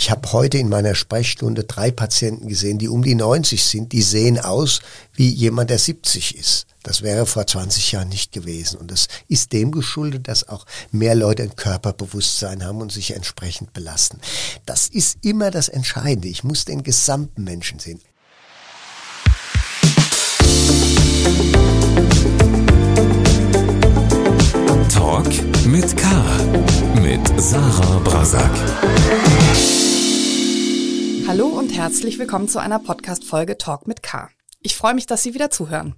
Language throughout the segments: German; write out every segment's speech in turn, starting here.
Ich habe heute in meiner Sprechstunde drei Patienten gesehen, die um die 90 sind, die sehen aus wie jemand, der 70 ist. Das wäre vor 20 Jahren nicht gewesen. Und das ist dem geschuldet, dass auch mehr Leute ein Körperbewusstsein haben und sich entsprechend belasten. Das ist immer das Entscheidende. Ich muss den gesamten Menschen sehen. Talk mit K mit Sarah Brasak. Hallo und herzlich willkommen zu einer Podcast-Folge Talk mit K. Ich freue mich, dass Sie wieder zuhören.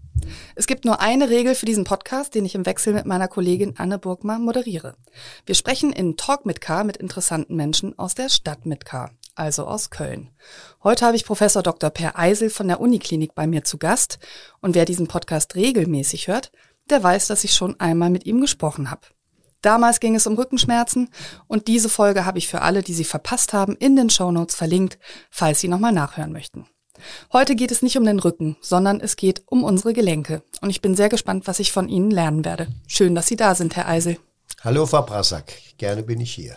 Es gibt nur eine Regel für diesen Podcast, den ich im Wechsel mit meiner Kollegin Anne Burgmann moderiere. Wir sprechen in Talk mit K mit interessanten Menschen aus der Stadt mit K, also aus Köln. Heute habe ich Professor Dr. Per Eisel von der Uniklinik bei mir zu Gast und wer diesen Podcast regelmäßig hört, der weiß, dass ich schon einmal mit ihm gesprochen habe. Damals ging es um Rückenschmerzen und diese Folge habe ich für alle, die sie verpasst haben, in den Show Notes verlinkt, falls sie nochmal nachhören möchten. Heute geht es nicht um den Rücken, sondern es geht um unsere Gelenke und ich bin sehr gespannt, was ich von Ihnen lernen werde. Schön, dass Sie da sind, Herr Eisel. Hallo, Frau Brassack, gerne bin ich hier.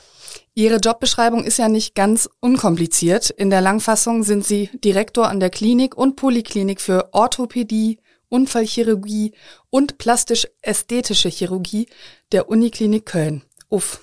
Ihre Jobbeschreibung ist ja nicht ganz unkompliziert. In der Langfassung sind Sie Direktor an der Klinik und Poliklinik für Orthopädie, Unfallchirurgie und plastisch-ästhetische Chirurgie der Uniklinik Köln. Uff.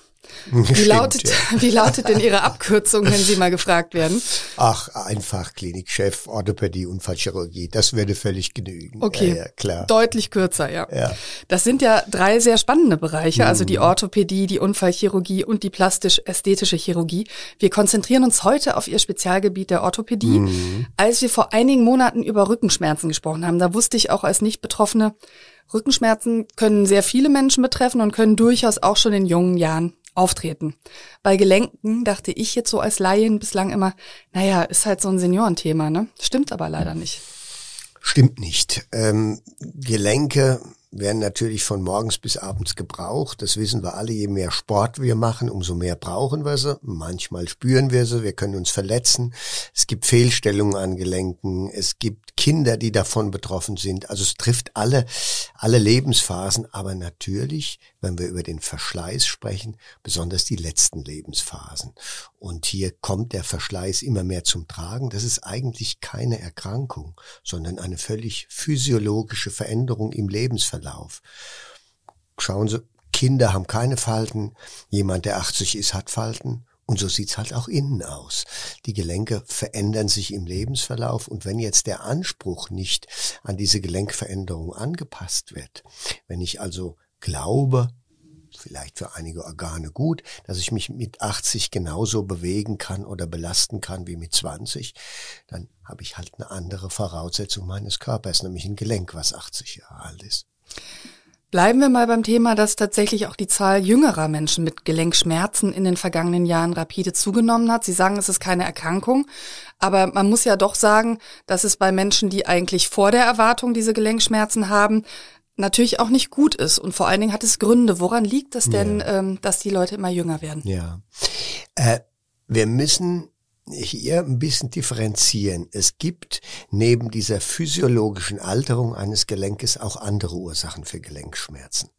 Wie lautet, ja. wie lautet denn Ihre Abkürzung, wenn Sie mal gefragt werden? Ach, einfach Klinikchef, Orthopädie, Unfallchirurgie. Das würde völlig genügen. Okay, ja, ja, klar. Deutlich kürzer, ja. ja. Das sind ja drei sehr spannende Bereiche, also die mhm. Orthopädie, die Unfallchirurgie und die plastisch-ästhetische Chirurgie. Wir konzentrieren uns heute auf Ihr Spezialgebiet der Orthopädie. Mhm. Als wir vor einigen Monaten über Rückenschmerzen gesprochen haben, da wusste ich auch als Nicht-Betroffene, Rückenschmerzen können sehr viele Menschen betreffen und können durchaus auch schon in jungen Jahren auftreten. Bei Gelenken dachte ich jetzt so als Laien bislang immer, naja, ist halt so ein Seniorenthema, ne? Stimmt aber leider hm. nicht. Stimmt nicht. Ähm, Gelenke werden natürlich von morgens bis abends gebraucht. Das wissen wir alle. Je mehr Sport wir machen, umso mehr brauchen wir sie. Manchmal spüren wir sie. Wir können uns verletzen. Es gibt Fehlstellungen an Gelenken. Es gibt Kinder, die davon betroffen sind. Also es trifft alle, alle Lebensphasen. Aber natürlich, wenn wir über den Verschleiß sprechen, besonders die letzten Lebensphasen. Und hier kommt der Verschleiß immer mehr zum Tragen. Das ist eigentlich keine Erkrankung, sondern eine völlig physiologische Veränderung im Lebensverlauf. Verlauf. Schauen Sie, Kinder haben keine Falten, jemand, der 80 ist, hat Falten. Und so sieht's halt auch innen aus. Die Gelenke verändern sich im Lebensverlauf und wenn jetzt der Anspruch nicht an diese Gelenkveränderung angepasst wird, wenn ich also glaube, vielleicht für einige Organe gut, dass ich mich mit 80 genauso bewegen kann oder belasten kann wie mit 20, dann habe ich halt eine andere Voraussetzung meines Körpers, nämlich ein Gelenk, was 80 Jahre alt ist. Bleiben wir mal beim Thema, dass tatsächlich auch die Zahl jüngerer Menschen mit Gelenkschmerzen in den vergangenen Jahren rapide zugenommen hat. Sie sagen, es ist keine Erkrankung, aber man muss ja doch sagen, dass es bei Menschen, die eigentlich vor der Erwartung diese Gelenkschmerzen haben, natürlich auch nicht gut ist. Und vor allen Dingen hat es Gründe. Woran liegt das denn, ja. ähm, dass die Leute immer jünger werden? Ja. Äh, wir müssen hier ein bisschen differenzieren. Es gibt neben dieser physiologischen Alterung eines Gelenkes auch andere Ursachen für Gelenkschmerzen.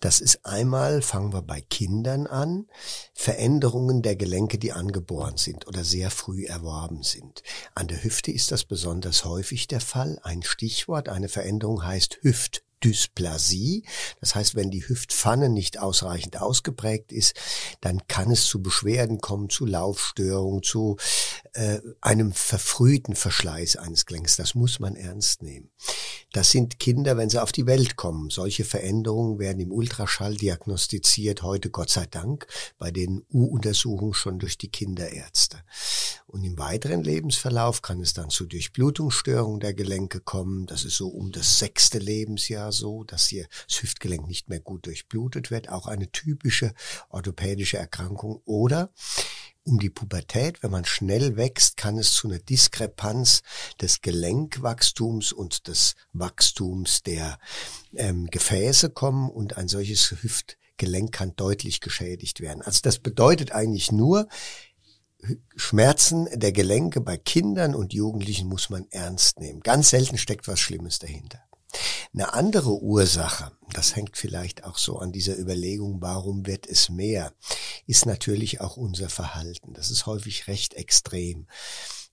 Das ist einmal, fangen wir bei Kindern an, Veränderungen der Gelenke, die angeboren sind oder sehr früh erworben sind. An der Hüfte ist das besonders häufig der Fall. Ein Stichwort, eine Veränderung heißt Hüft. Dysplasie. Das heißt, wenn die Hüftpfanne nicht ausreichend ausgeprägt ist, dann kann es zu Beschwerden kommen, zu Laufstörungen, zu äh, einem verfrühten Verschleiß eines Gelenks. Das muss man ernst nehmen. Das sind Kinder, wenn sie auf die Welt kommen. Solche Veränderungen werden im Ultraschall diagnostiziert, heute Gott sei Dank, bei den U-Untersuchungen schon durch die Kinderärzte. Und im weiteren Lebensverlauf kann es dann zu Durchblutungsstörungen der Gelenke kommen. Das ist so um das sechste Lebensjahr so, dass hier das Hüftgelenk nicht mehr gut durchblutet wird. Auch eine typische orthopädische Erkrankung. Oder um die Pubertät, wenn man schnell wächst, kann es zu einer Diskrepanz des Gelenkwachstums und des Wachstums der ähm, Gefäße kommen und ein solches Hüftgelenk kann deutlich geschädigt werden. Also das bedeutet eigentlich nur, Schmerzen der Gelenke bei Kindern und Jugendlichen muss man ernst nehmen. Ganz selten steckt was Schlimmes dahinter. Eine andere Ursache, das hängt vielleicht auch so an dieser Überlegung, warum wird es mehr, ist natürlich auch unser Verhalten. Das ist häufig recht extrem.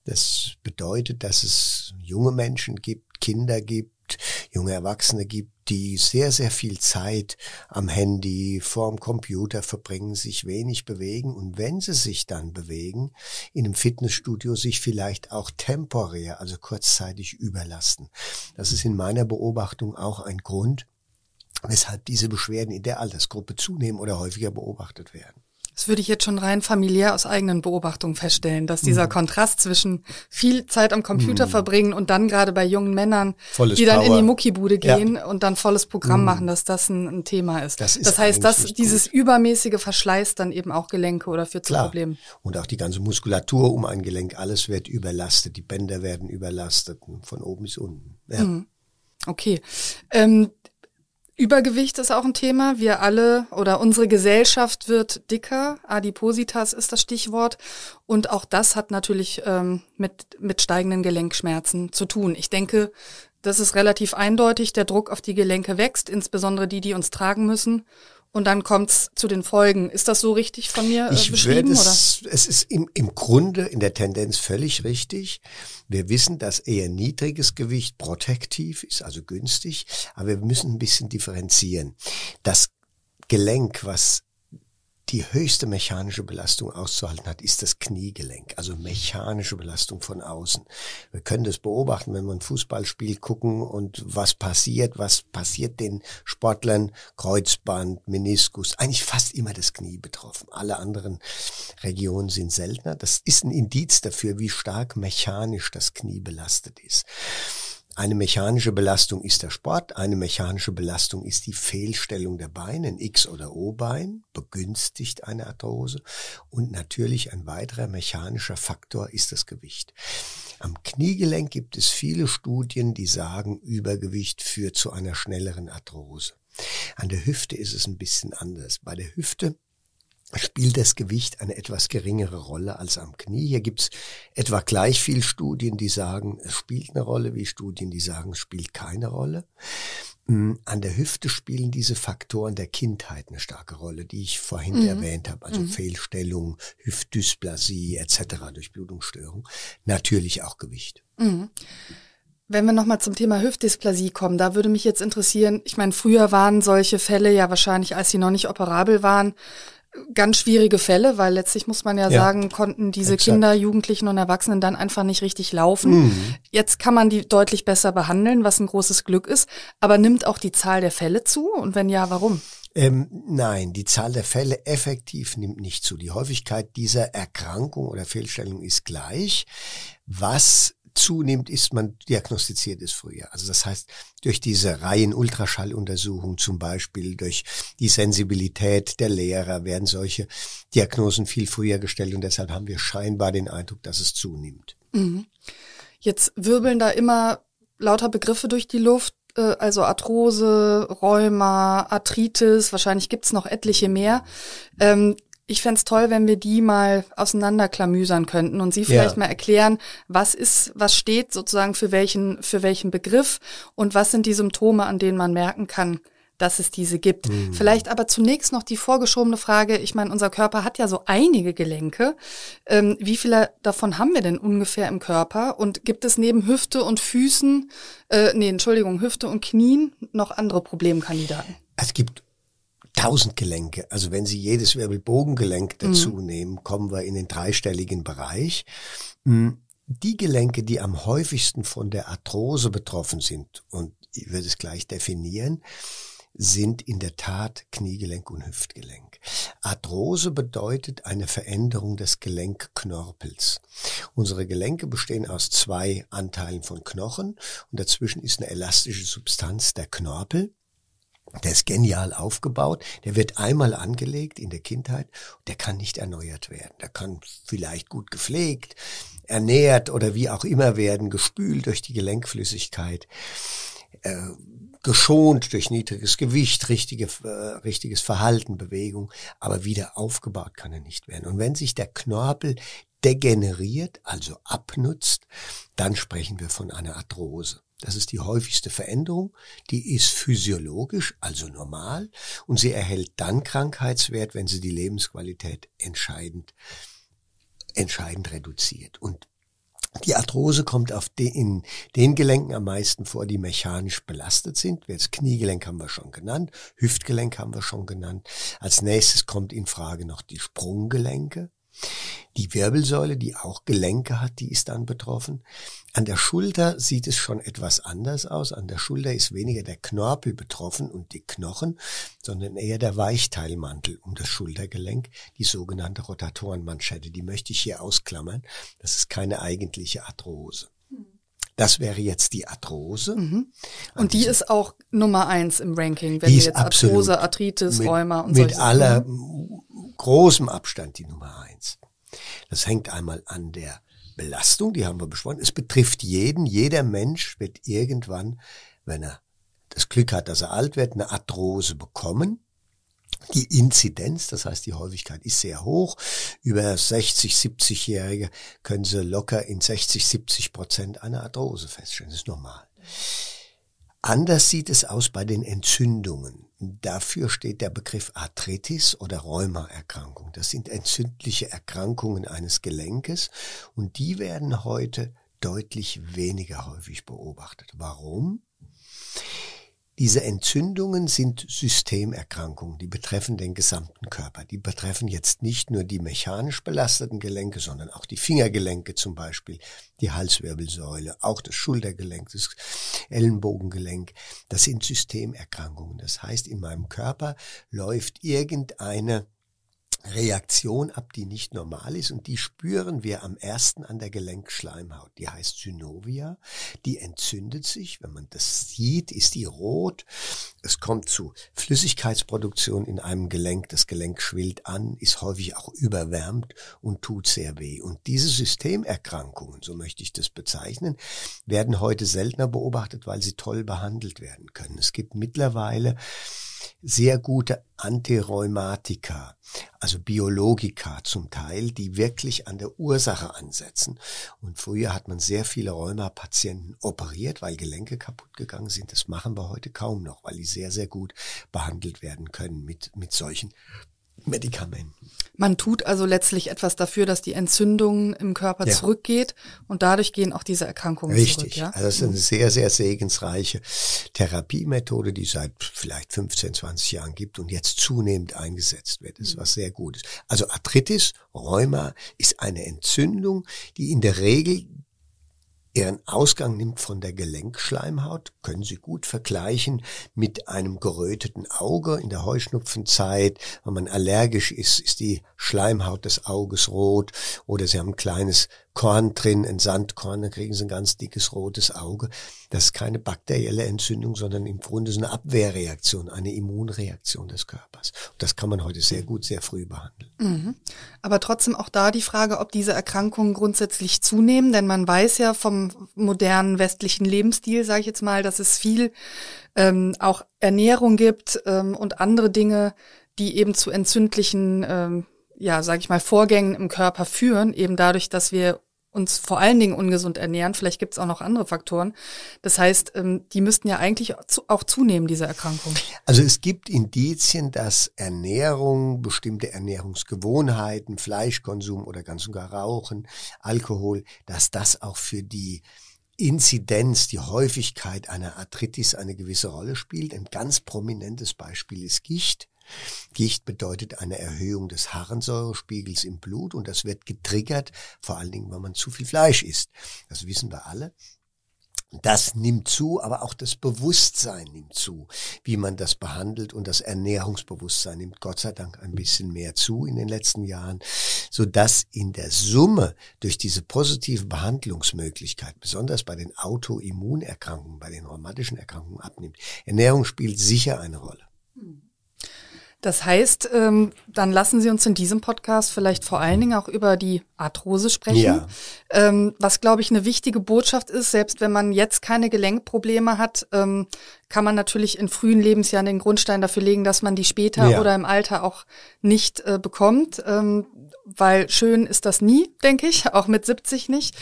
Das bedeutet, dass es junge Menschen gibt, Kinder gibt, junge Erwachsene gibt, die sehr, sehr viel Zeit am Handy, vorm Computer verbringen, sich wenig bewegen und wenn sie sich dann bewegen, in einem Fitnessstudio sich vielleicht auch temporär, also kurzzeitig überlasten. Das ist in meiner Beobachtung auch ein Grund, weshalb diese Beschwerden in der Altersgruppe zunehmen oder häufiger beobachtet werden. Das würde ich jetzt schon rein familiär aus eigenen Beobachtungen feststellen, dass dieser mhm. Kontrast zwischen viel Zeit am Computer mhm. verbringen und dann gerade bei jungen Männern, volles die dann Power. in die Muckibude gehen ja. und dann volles Programm mhm. machen, dass das ein, ein Thema ist. Das, ist das heißt, dass dieses gut. übermäßige Verschleiß dann eben auch Gelenke oder führt Klar. zu Problemen. Und auch die ganze Muskulatur um ein Gelenk, alles wird überlastet, die Bänder werden überlastet, von oben bis unten. Ja. Mhm. Okay. Ähm, Übergewicht ist auch ein Thema. Wir alle oder unsere Gesellschaft wird dicker. Adipositas ist das Stichwort. Und auch das hat natürlich ähm, mit, mit steigenden Gelenkschmerzen zu tun. Ich denke, das ist relativ eindeutig. Der Druck auf die Gelenke wächst, insbesondere die, die uns tragen müssen. Und dann kommt's zu den Folgen. Ist das so richtig von mir äh, ich beschrieben? Es, oder? es ist im, im Grunde in der Tendenz völlig richtig. Wir wissen, dass eher niedriges Gewicht protektiv ist, also günstig, aber wir müssen ein bisschen differenzieren. Das Gelenk, was die höchste mechanische Belastung auszuhalten hat, ist das Kniegelenk, also mechanische Belastung von außen. Wir können das beobachten, wenn wir ein Fußballspiel gucken und was passiert, was passiert den Sportlern, Kreuzband, Meniskus, eigentlich fast immer das Knie betroffen. Alle anderen Regionen sind seltener. Das ist ein Indiz dafür, wie stark mechanisch das Knie belastet ist. Eine mechanische Belastung ist der Sport, eine mechanische Belastung ist die Fehlstellung der Beine, ein X- oder O-Bein begünstigt eine Arthrose und natürlich ein weiterer mechanischer Faktor ist das Gewicht. Am Kniegelenk gibt es viele Studien, die sagen, Übergewicht führt zu einer schnelleren Arthrose. An der Hüfte ist es ein bisschen anders. Bei der Hüfte spielt das Gewicht eine etwas geringere Rolle als am Knie. Hier gibt's etwa gleich viel Studien, die sagen, es spielt eine Rolle, wie Studien, die sagen, es spielt keine Rolle. Mm, an der Hüfte spielen diese Faktoren der Kindheit eine starke Rolle, die ich vorhin mhm. erwähnt habe, also mhm. Fehlstellung, Hüftdysplasie etc., Durchblutungsstörung, natürlich auch Gewicht. Mhm. Wenn wir nochmal zum Thema Hüftdysplasie kommen, da würde mich jetzt interessieren, ich meine, früher waren solche Fälle ja wahrscheinlich, als sie noch nicht operabel waren, ganz schwierige Fälle, weil letztlich muss man ja, ja sagen, konnten diese exakt. Kinder, Jugendlichen und Erwachsenen dann einfach nicht richtig laufen. Mhm. Jetzt kann man die deutlich besser behandeln, was ein großes Glück ist, aber nimmt auch die Zahl der Fälle zu und wenn ja, warum? Ähm, nein, die Zahl der Fälle effektiv nimmt nicht zu. Die Häufigkeit dieser Erkrankung oder Fehlstellung ist gleich. Was zunimmt, ist man diagnostiziert ist früher. Also das heißt, durch diese reinen Ultraschalluntersuchungen zum Beispiel, durch die Sensibilität der Lehrer werden solche Diagnosen viel früher gestellt und deshalb haben wir scheinbar den Eindruck, dass es zunimmt. Mhm. Jetzt wirbeln da immer lauter Begriffe durch die Luft, äh, also Arthrose, Rheuma, Arthritis, wahrscheinlich gibt's noch etliche mehr. Ähm, ich fände toll, wenn wir die mal auseinanderklamüsern könnten und Sie vielleicht ja. mal erklären, was ist, was steht sozusagen für welchen, für welchen Begriff und was sind die Symptome, an denen man merken kann, dass es diese gibt. Mhm. Vielleicht aber zunächst noch die vorgeschobene Frage, ich meine, unser Körper hat ja so einige Gelenke. Ähm, wie viele davon haben wir denn ungefähr im Körper? Und gibt es neben Hüfte und Füßen, äh, nee, Entschuldigung, Hüfte und Knien noch andere Problemkandidaten? Es gibt tausend Gelenke. Also wenn Sie jedes Wirbelbogengelenk mhm. dazu mhm. nehmen, kommen wir in den dreistelligen Bereich. Hm, die Gelenke, die am häufigsten von der Arthrose betroffen sind, und ich würde es gleich definieren, sind in der Tat Kniegelenk und Hüftgelenk. Arthrose bedeutet eine Veränderung des Gelenkknorpels. Unsere Gelenke bestehen aus zwei Anteilen von Knochen und dazwischen ist eine elastische Substanz, der Knorpel. Der ist genial aufgebaut. Der wird einmal angelegt in der Kindheit. Der kann nicht erneuert werden. Der kann vielleicht gut gepflegt, ernährt oder wie auch immer werden, gespült durch die Gelenkflüssigkeit, äh, geschont durch niedriges Gewicht, richtige, äh, richtiges Verhalten, Bewegung. Aber wieder aufgebaut kann er nicht werden. Und wenn sich der Knorpel degeneriert, also abnutzt, dann sprechen wir von einer Arthrose. Das ist die häufigste Veränderung. Die ist physiologisch, also normal. Und sie erhält dann Krankheitswert, wenn sie die Lebensqualität entscheidend, entscheidend reduziert. Und die Arthrose kommt auf de, in den Gelenken am meisten vor, die mechanisch belastet sind. Das Kniegelenk haben wir schon genannt, Hüftgelenk haben wir schon genannt. Als nächstes kommt in Frage noch die Sprunggelenke. Die Wirbelsäule, die auch Gelenke hat, die ist dann betroffen. An der Schulter sieht es schon etwas anders aus. An der Schulter ist weniger der Knorpel betroffen und die Knochen, sondern eher der Weichteilmantel um das Schultergelenk, die sogenannte Rotatorenmanschette. Die möchte ich hier ausklammern. Das ist keine eigentliche Arthrose. Das wäre jetzt die Arthrose. Mhm. Und die ist auch Nummer eins im Ranking, wenn wir jetzt absolut. Arthrose, Arthritis, mit, Rheuma und so. Mit aller großem Abstand die Nummer eins. Das hängt einmal an der Belastung, die haben wir besprochen. Es betrifft jeden. Jeder Mensch wird irgendwann, wenn er das Glück hat, dass er alt wird, eine Arthrose bekommen. Die Inzidenz, das heißt die Häufigkeit ist sehr hoch. Über 60, 70-Jährige können sie locker in 60, 70 Prozent eine Arthrose feststellen. Das ist normal. Anders sieht es aus bei den Entzündungen. Dafür steht der Begriff Arthritis oder Rheumaerkrankung. Das sind entzündliche Erkrankungen eines Gelenkes und die werden heute deutlich weniger häufig beobachtet. Warum? Diese Entzündungen sind Systemerkrankungen, die betreffen den gesamten Körper. Die betreffen jetzt nicht nur die mechanisch belasteten Gelenke, sondern auch die Fingergelenke zum Beispiel, die Halswirbelsäule, auch das Schultergelenk, das Ellenbogengelenk. Das sind Systemerkrankungen. Das heißt, in meinem Körper läuft irgendeine Reaktion ab, die nicht normal ist und die spüren wir am ersten an der Gelenkschleimhaut. Die heißt Synovia, die entzündet sich. Wenn man das sieht, ist die rot. Es kommt zu Flüssigkeitsproduktion in einem Gelenk. Das Gelenk schwillt an, ist häufig auch überwärmt und tut sehr weh. Und diese Systemerkrankungen, so möchte ich das bezeichnen, werden heute seltener beobachtet, weil sie toll behandelt werden können. Es gibt mittlerweile sehr gute Antirheumatika, also Biologika zum Teil, die wirklich an der Ursache ansetzen. Und früher hat man sehr viele Rheumapatienten operiert, weil Gelenke kaputt gegangen sind. Das machen wir heute kaum noch, weil die sehr, sehr gut behandelt werden können mit, mit solchen Medikamenten. Man tut also letztlich etwas dafür, dass die Entzündung im Körper ja. zurückgeht und dadurch gehen auch diese Erkrankungen Richtig. zurück. Richtig. Ja? Also es ist eine sehr, sehr segensreiche Therapiemethode, die seit vielleicht 15, 20 Jahren gibt und jetzt zunehmend eingesetzt wird. Das ist mhm. was sehr Gutes. Also Arthritis, Rheuma ist eine Entzündung, die in der Regel ihren Ausgang nimmt von der Gelenkschleimhaut, können Sie gut vergleichen mit einem geröteten Auge. In der Heuschnupfenzeit, wenn man allergisch ist, ist die Schleimhaut des Auges rot oder Sie haben ein kleines Korn drin, ein Sandkorn, dann kriegen sie ein ganz dickes rotes Auge. Das ist keine bakterielle Entzündung, sondern im Grunde so eine Abwehrreaktion, eine Immunreaktion des Körpers. Und das kann man heute sehr mhm. gut, sehr früh behandeln. Mhm. Aber trotzdem auch da die Frage, ob diese Erkrankungen grundsätzlich zunehmen, denn man weiß ja vom modernen westlichen Lebensstil, sage ich jetzt mal, dass es viel ähm, auch Ernährung gibt ähm, und andere Dinge, die eben zu entzündlichen ähm, ja, sage ich mal, Vorgängen im Körper führen, eben dadurch, dass wir uns vor allen Dingen ungesund ernähren. Vielleicht gibt es auch noch andere Faktoren. Das heißt, ähm, die müssten ja eigentlich auch zunehmen, diese Erkrankung. Also es gibt Indizien, dass Ernährung, bestimmte Ernährungsgewohnheiten, Fleischkonsum oder ganz sogar Rauchen, Alkohol, dass das auch für die Inzidenz, die Häufigkeit einer Arthritis eine gewisse Rolle spielt. Ein ganz prominentes Beispiel ist Gicht. Gicht bedeutet eine Erhöhung des Harnsäurespiegels im Blut und das wird getriggert, vor allen Dingen, wenn man zu viel Fleisch isst. Das wissen wir alle. Das nimmt zu, aber auch das Bewusstsein nimmt zu, wie man das behandelt und das Ernährungsbewusstsein nimmt Gott sei Dank ein bisschen mehr zu in den letzten Jahren, so dass in der Summe durch diese positive Behandlungsmöglichkeit, besonders bei den Autoimmunerkrankungen, bei den rheumatischen Erkrankungen abnimmt. Ernährung spielt sicher eine Rolle. Das heißt, ähm, dann lassen Sie uns in diesem Podcast vielleicht vor allen Dingen auch über die Arthrose sprechen, ja. ähm, was, glaube ich, eine wichtige Botschaft ist. Selbst wenn man jetzt keine Gelenkprobleme hat, ähm, kann man natürlich in frühen Lebensjahren den Grundstein dafür legen, dass man die später ja. oder im Alter auch nicht äh, bekommt, ähm, weil schön ist das nie, denke ich, auch mit 70 nicht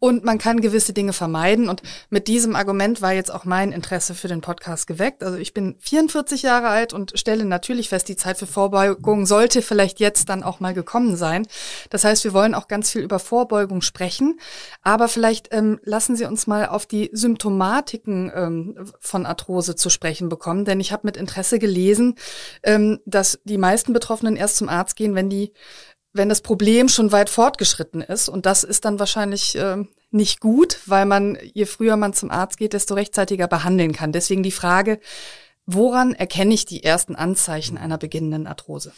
und man kann gewisse Dinge vermeiden. Und mit diesem Argument war jetzt auch mein Interesse für den Podcast geweckt. Also ich bin 44 Jahre alt und stelle natürlich fest, die Zeit für Vorbeugung sollte vielleicht jetzt dann auch mal gekommen sein. Das heißt, wir wollen auch ganz viel über Vorbeugung sprechen. Aber vielleicht ähm, lassen Sie uns mal auf die Symptomatiken ähm, von Arthrose zu sprechen bekommen. Denn ich habe mit Interesse gelesen, ähm, dass die meisten Betroffenen erst zum Arzt gehen, wenn die wenn das Problem schon weit fortgeschritten ist. Und das ist dann wahrscheinlich äh, nicht gut, weil man, je früher man zum Arzt geht, desto rechtzeitiger behandeln kann. Deswegen die Frage, woran erkenne ich die ersten Anzeichen einer beginnenden Arthrose?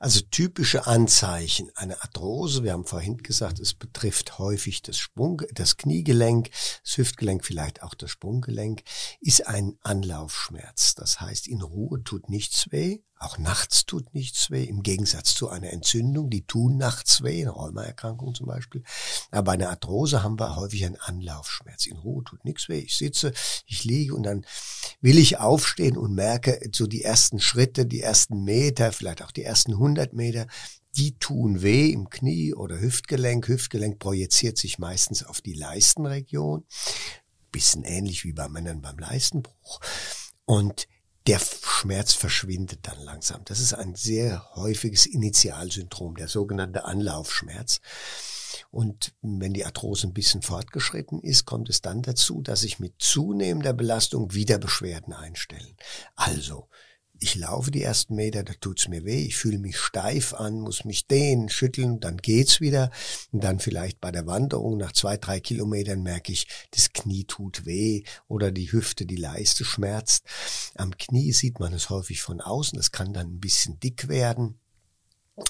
Also typische Anzeichen einer Arthrose, wir haben vorhin gesagt, es betrifft häufig das Sprung, das Kniegelenk, das Hüftgelenk, vielleicht auch das Sprunggelenk, ist ein Anlaufschmerz. Das heißt, in Ruhe tut nichts weh. Auch nachts tut nichts weh, im Gegensatz zu einer Entzündung, die tun nachts weh, in Rheumaerkrankungen zum Beispiel. Aber bei einer Arthrose haben wir häufig einen Anlaufschmerz. In Ruhe tut nichts weh. Ich sitze, ich liege und dann will ich aufstehen und merke so die ersten Schritte, die ersten Meter, vielleicht auch die ersten 100 Meter, die tun weh im Knie oder Hüftgelenk. Hüftgelenk projiziert sich meistens auf die Leistenregion. Bisschen ähnlich wie bei Männern beim Leistenbruch. Und der Schmerz verschwindet dann langsam. Das ist ein sehr häufiges Initialsyndrom, der sogenannte Anlaufschmerz. Und wenn die Arthrose ein bisschen fortgeschritten ist, kommt es dann dazu, dass sich mit zunehmender Belastung wieder Beschwerden einstellen. Also ich laufe die ersten Meter, da tut's mir weh, ich fühle mich steif an, muss mich dehnen, schütteln, dann geht's wieder. Und dann vielleicht bei der Wanderung nach zwei, drei Kilometern merke ich, das Knie tut weh oder die Hüfte, die Leiste schmerzt. Am Knie sieht man es häufig von außen, es kann dann ein bisschen dick werden.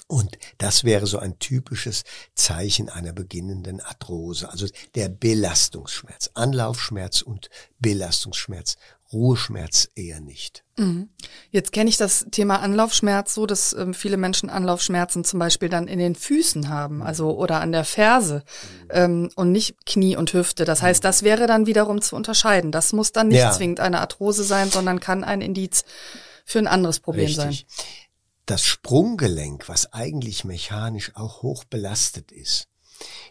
Und das wäre so ein typisches Zeichen einer beginnenden Arthrose, also der Belastungsschmerz, Anlaufschmerz und Belastungsschmerz Ruheschmerz eher nicht. Mhm. Jetzt kenne ich das Thema Anlaufschmerz so, dass ähm, viele Menschen Anlaufschmerzen zum Beispiel dann in den Füßen haben, mhm. also oder an der Ferse mhm. ähm, und nicht Knie und Hüfte. Das heißt, das wäre dann wiederum zu unterscheiden. Das muss dann nicht ja. zwingend eine Arthrose sein, sondern kann ein Indiz für ein anderes Problem Richtig. sein. Das Sprunggelenk, was eigentlich mechanisch auch hoch belastet ist,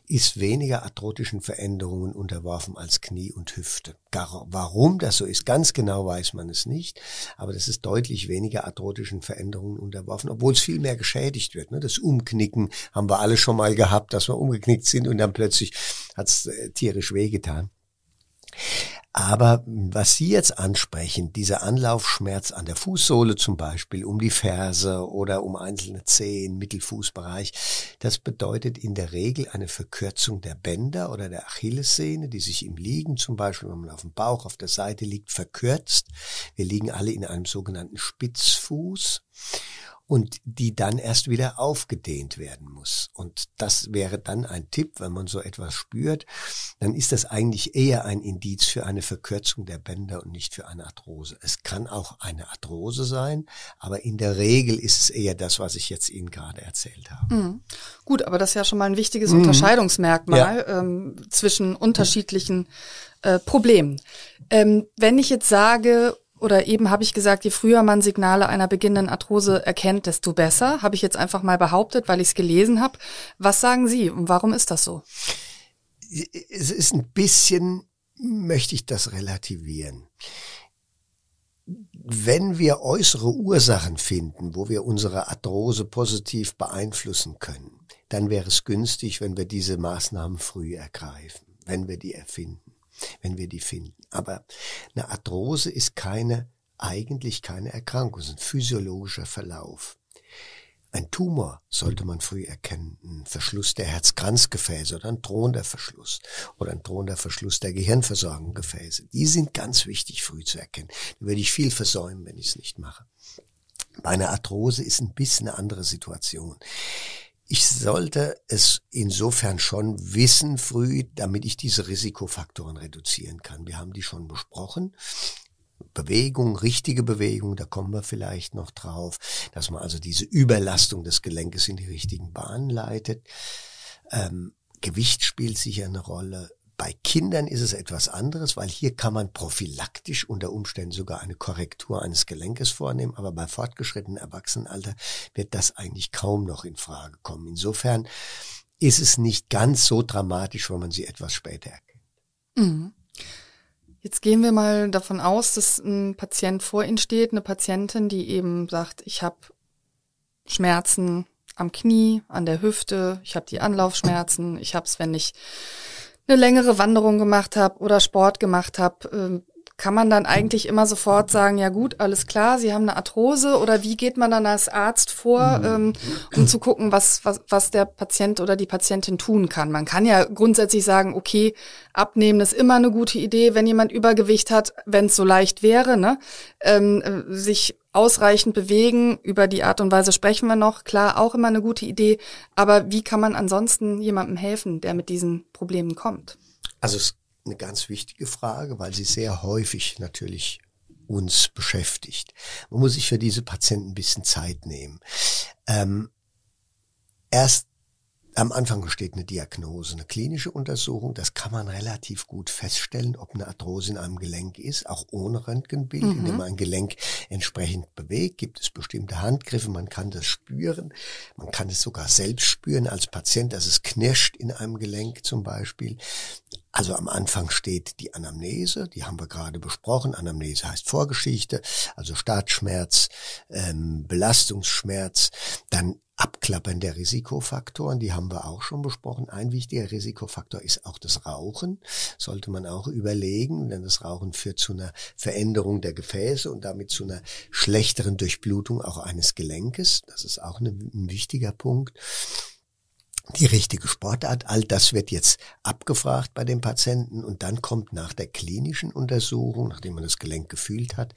ist weniger arthrotischen Veränderungen unterworfen als Knie und Hüfte. Gar, warum das so ist, ganz genau weiß man es nicht, aber das ist deutlich weniger arthrotischen Veränderungen unterworfen, obwohl es viel mehr geschädigt wird. Ne? Das Umknicken haben wir alle schon mal gehabt, dass wir umgeknickt sind und dann plötzlich hat es äh, tierisch wehgetan. Aber was Sie jetzt ansprechen, dieser Anlaufschmerz an der Fußsohle zum Beispiel, um die Ferse oder um einzelne Zehen, Mittelfußbereich, das bedeutet in der Regel eine Verkürzung der Bänder oder der Achillessehne, die sich im Liegen zum Beispiel, wenn man auf dem Bauch, auf der Seite liegt, verkürzt. Wir liegen alle in einem sogenannten Spitzfuß und die dann erst wieder aufgedehnt werden muss. Und das wäre dann ein Tipp, wenn man so etwas spürt, dann ist das eigentlich eher ein Indiz für eine Verkürzung der Bänder und nicht für eine Arthrose. Es kann auch eine Arthrose sein, aber in der Regel ist es eher das, was ich jetzt Ihnen gerade erzählt habe. Mhm. Gut, aber das ist ja schon mal ein wichtiges mhm. Unterscheidungsmerkmal ja. ähm, zwischen unterschiedlichen äh, Problemen. Ähm, wenn ich jetzt sage, oder eben habe ich gesagt, je früher man Signale einer beginnenden Arthrose erkennt, desto besser. Habe ich jetzt einfach mal behauptet, weil ich es gelesen habe. Was sagen Sie und warum ist das so? Es ist ein bisschen, möchte ich das relativieren. Wenn wir äußere Ursachen finden, wo wir unsere Arthrose positiv beeinflussen können, dann wäre es günstig, wenn wir diese Maßnahmen früh ergreifen, wenn wir die erfinden wenn wir die finden. Aber eine Arthrose ist keine, eigentlich keine Erkrankung, es ist ein physiologischer Verlauf. Ein Tumor sollte man früh erkennen, ein Verschluss der Herzkranzgefäße oder ein drohender Verschluss oder ein drohender Verschluss der Gehirnversorgungsgefäße. Die sind ganz wichtig früh zu erkennen. Da würde ich viel versäumen, wenn ich es nicht mache. Bei einer Arthrose ist ein bisschen eine andere Situation. Ich sollte es insofern schon wissen früh, damit ich diese Risikofaktoren reduzieren kann. Wir haben die schon besprochen. Bewegung, richtige Bewegung, da kommen wir vielleicht noch drauf, dass man also diese Überlastung des Gelenkes in die richtigen Bahnen leitet. Ähm, Gewicht spielt sicher eine Rolle, bei Kindern ist es etwas anderes, weil hier kann man prophylaktisch unter Umständen sogar eine Korrektur eines Gelenkes vornehmen, aber bei fortgeschrittenem Erwachsenenalter wird das eigentlich kaum noch in Frage kommen. Insofern ist es nicht ganz so dramatisch, wenn man sie etwas später erkennt. Mhm. Jetzt gehen wir mal davon aus, dass ein Patient vor Ihnen steht, eine Patientin, die eben sagt, ich habe Schmerzen am Knie, an der Hüfte, ich habe die Anlaufschmerzen, ich habe es, wenn ich eine längere Wanderung gemacht habe oder Sport gemacht habe, ähm, kann man dann eigentlich immer sofort sagen, ja gut, alles klar, Sie haben eine Arthrose oder wie geht man dann als Arzt vor, mhm. ähm, um zu gucken, was, was, was der Patient oder die Patientin tun kann? Man kann ja grundsätzlich sagen, okay, abnehmen ist immer eine gute Idee, wenn jemand Übergewicht hat, wenn es so leicht wäre, ne? ähm, äh, sich ausreichend bewegen, über die Art und Weise sprechen wir noch, klar, auch immer eine gute Idee, aber wie kann man ansonsten jemandem helfen, der mit diesen Problemen kommt? Also es eine ganz wichtige Frage, weil sie sehr häufig natürlich uns beschäftigt. Man muss sich für diese Patienten ein bisschen Zeit nehmen. Ähm, erst am Anfang steht eine Diagnose, eine klinische Untersuchung. Das kann man relativ gut feststellen, ob eine Arthrose in einem Gelenk ist, auch ohne Röntgenbild, mhm. indem man ein Gelenk entsprechend bewegt. Gibt es bestimmte Handgriffe, man kann das spüren. Man kann es sogar selbst spüren als Patient, dass es knirscht in einem Gelenk zum Beispiel. Also am Anfang steht die Anamnese, die haben wir gerade besprochen. Anamnese heißt Vorgeschichte, also Startschmerz, ähm, Belastungsschmerz. Dann Abklappern der Risikofaktoren, die haben wir auch schon besprochen. Ein wichtiger Risikofaktor ist auch das Rauchen. Sollte man auch überlegen, denn das Rauchen führt zu einer Veränderung der Gefäße und damit zu einer schlechteren Durchblutung auch eines Gelenkes. Das ist auch ein wichtiger Punkt die richtige Sportart, all das wird jetzt abgefragt bei den Patienten und dann kommt nach der klinischen Untersuchung, nachdem man das Gelenk gefühlt hat,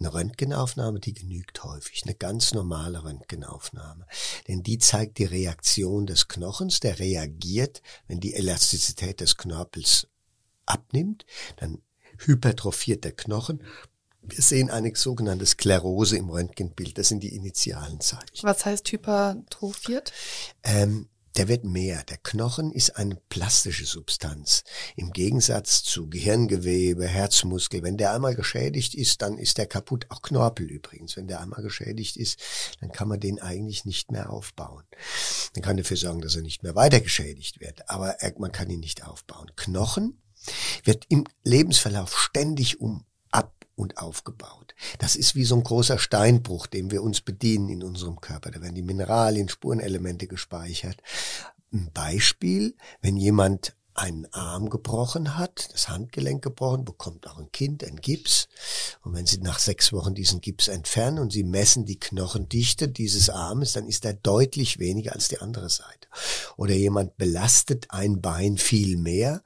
eine Röntgenaufnahme, die genügt häufig, eine ganz normale Röntgenaufnahme. Denn die zeigt die Reaktion des Knochens, der reagiert, wenn die Elastizität des Knorpels abnimmt, dann hypertrophiert der Knochen. Wir sehen eine sogenannte Sklerose im Röntgenbild. Das sind die initialen Zeichen. Was heißt hypertrophiert? Ähm, der wird mehr. Der Knochen ist eine plastische Substanz. Im Gegensatz zu Gehirngewebe, Herzmuskel. Wenn der einmal geschädigt ist, dann ist der kaputt. Auch Knorpel übrigens. Wenn der einmal geschädigt ist, dann kann man den eigentlich nicht mehr aufbauen. Man kann dafür sorgen, dass er nicht mehr weiter geschädigt wird. Aber man kann ihn nicht aufbauen. Knochen wird im Lebensverlauf ständig um, und aufgebaut. Das ist wie so ein großer Steinbruch, dem wir uns bedienen in unserem Körper. Da werden die Mineralien, Spurenelemente gespeichert. Ein Beispiel, wenn jemand einen Arm gebrochen hat, das Handgelenk gebrochen, bekommt auch ein Kind einen Gips. Und wenn Sie nach sechs Wochen diesen Gips entfernen und Sie messen die Knochendichte dieses Armes, dann ist er deutlich weniger als die andere Seite. Oder jemand belastet ein Bein viel mehr,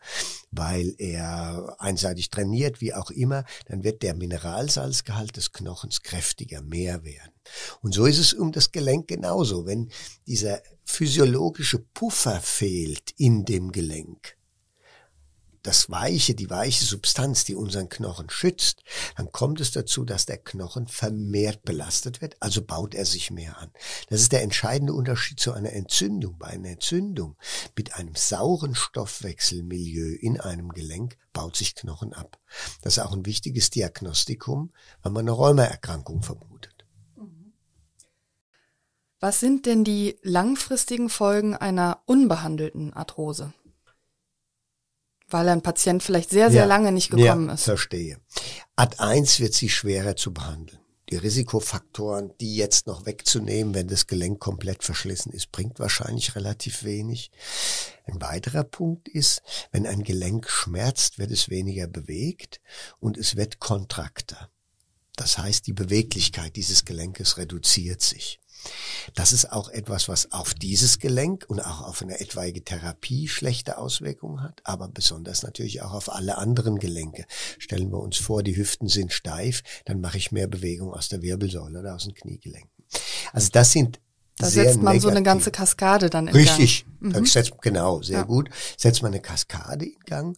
weil er einseitig trainiert, wie auch immer, dann wird der Mineralsalzgehalt des Knochens kräftiger, mehr werden. Und so ist es um das Gelenk genauso. Wenn dieser physiologische Puffer fehlt in dem Gelenk, das Weiche, die weiche Substanz, die unseren Knochen schützt, dann kommt es dazu, dass der Knochen vermehrt belastet wird, also baut er sich mehr an. Das ist der entscheidende Unterschied zu einer Entzündung. Bei einer Entzündung mit einem sauren Stoffwechselmilieu in einem Gelenk baut sich Knochen ab. Das ist auch ein wichtiges Diagnostikum, wenn man eine Rheumaerkrankung vermutet. Was sind denn die langfristigen Folgen einer unbehandelten Arthrose? weil ein Patient vielleicht sehr, sehr ja, lange nicht gekommen ja, ist. Verstehe. Ad 1 wird sie schwerer zu behandeln. Die Risikofaktoren, die jetzt noch wegzunehmen, wenn das Gelenk komplett verschlissen ist, bringt wahrscheinlich relativ wenig. Ein weiterer Punkt ist, wenn ein Gelenk schmerzt, wird es weniger bewegt und es wird kontrakter. Das heißt, die Beweglichkeit dieses Gelenkes reduziert sich. Das ist auch etwas, was auf dieses Gelenk und auch auf eine etwaige Therapie schlechte Auswirkungen hat, aber besonders natürlich auch auf alle anderen Gelenke. Stellen wir uns vor, die Hüften sind steif, dann mache ich mehr Bewegung aus der Wirbelsäule oder aus den Kniegelenken. Also das sind da setzt man negativ. so eine ganze Kaskade dann in Gang. Richtig, mhm. setzt, genau, sehr ja. gut. Setzt man eine Kaskade in Gang.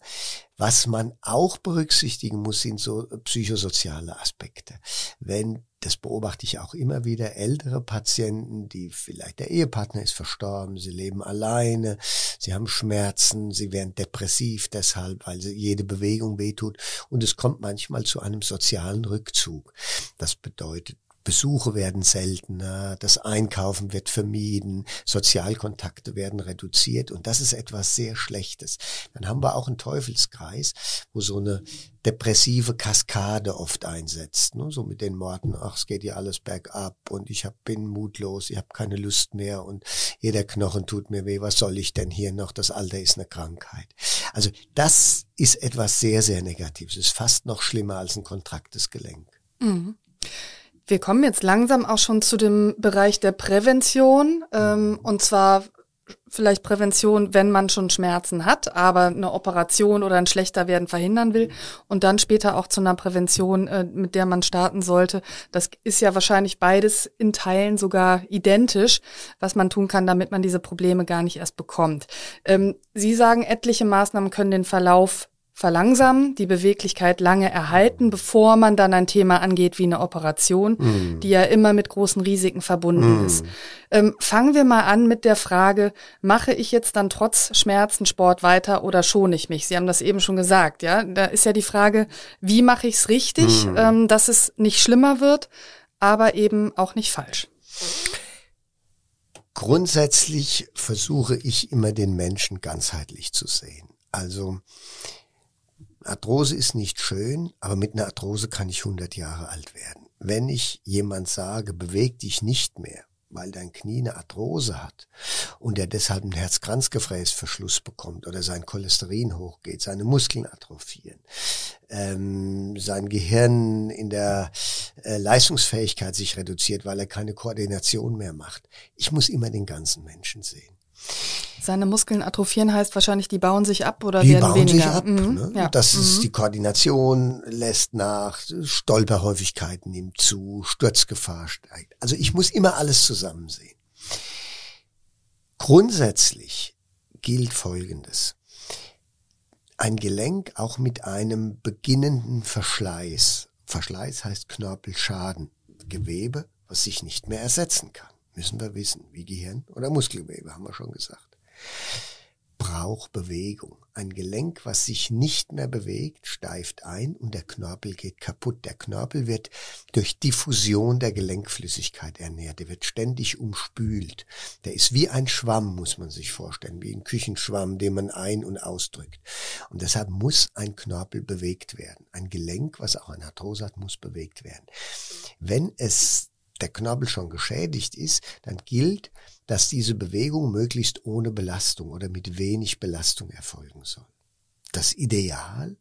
Was man auch berücksichtigen muss, sind so psychosoziale Aspekte. Wenn das beobachte ich auch immer wieder, ältere Patienten, die vielleicht der Ehepartner ist verstorben, sie leben alleine, sie haben Schmerzen, sie werden depressiv deshalb, weil sie jede Bewegung wehtut und es kommt manchmal zu einem sozialen Rückzug. Das bedeutet, Besuche werden seltener, das Einkaufen wird vermieden, Sozialkontakte werden reduziert und das ist etwas sehr Schlechtes. Dann haben wir auch einen Teufelskreis, wo so eine depressive Kaskade oft einsetzt. Ne? So mit den Morden, ach, es geht ja alles bergab und ich hab, bin mutlos, ich habe keine Lust mehr und jeder Knochen tut mir weh, was soll ich denn hier noch? Das Alter ist eine Krankheit. Also das ist etwas sehr, sehr Negatives. Es ist fast noch schlimmer als ein kontraktes Gelenk. Mhm. Wir kommen jetzt langsam auch schon zu dem Bereich der Prävention. Ähm, und zwar vielleicht Prävention, wenn man schon Schmerzen hat, aber eine Operation oder ein schlechter werden verhindern will und dann später auch zu einer Prävention, äh, mit der man starten sollte. Das ist ja wahrscheinlich beides in Teilen sogar identisch, was man tun kann, damit man diese Probleme gar nicht erst bekommt. Ähm, Sie sagen, etliche Maßnahmen können den Verlauf verlangsamen, die Beweglichkeit lange erhalten, bevor man dann ein Thema angeht wie eine Operation, mm. die ja immer mit großen Risiken verbunden mm. ist. Ähm, fangen wir mal an mit der Frage, mache ich jetzt dann trotz Schmerzen Sport weiter oder schone ich mich? Sie haben das eben schon gesagt, ja. Da ist ja die Frage, wie mache ich es richtig, mm. ähm, dass es nicht schlimmer wird, aber eben auch nicht falsch. Grundsätzlich versuche ich immer den Menschen ganzheitlich zu sehen. Also Arthrose ist nicht schön, aber mit einer Arthrose kann ich 100 Jahre alt werden. Wenn ich jemand sage, beweg dich nicht mehr, weil dein Knie eine Arthrose hat und er deshalb einen Herzkranzgefäßverschluss bekommt oder sein Cholesterin hochgeht, seine Muskeln atrophieren, ähm, sein Gehirn in der äh, Leistungsfähigkeit sich reduziert, weil er keine Koordination mehr macht. Ich muss immer den ganzen Menschen sehen. Seine Muskeln atrophieren heißt wahrscheinlich, die bauen sich ab oder die werden bauen weniger. Sich ab, mhm. ne? ja. Das mhm. ist die Koordination lässt nach, Stolperhäufigkeit nimmt zu, Sturzgefahr steigt. Also ich muss immer alles zusammen sehen. Grundsätzlich gilt Folgendes. Ein Gelenk auch mit einem beginnenden Verschleiß. Verschleiß heißt Knorpelschaden. Gewebe, was sich nicht mehr ersetzen kann. Müssen wir wissen, wie Gehirn oder Muskelgewebe, haben wir schon gesagt braucht Bewegung. Ein Gelenk, was sich nicht mehr bewegt, steift ein und der Knorpel geht kaputt. Der Knorpel wird durch Diffusion der Gelenkflüssigkeit ernährt. Der wird ständig umspült. Der ist wie ein Schwamm, muss man sich vorstellen, wie ein Küchenschwamm, den man ein- und ausdrückt. Und deshalb muss ein Knorpel bewegt werden. Ein Gelenk, was auch ein Arthrose hat, muss bewegt werden. Wenn es der Knorpel schon geschädigt ist, dann gilt, dass diese Bewegung möglichst ohne Belastung oder mit wenig Belastung erfolgen soll. Das Ideal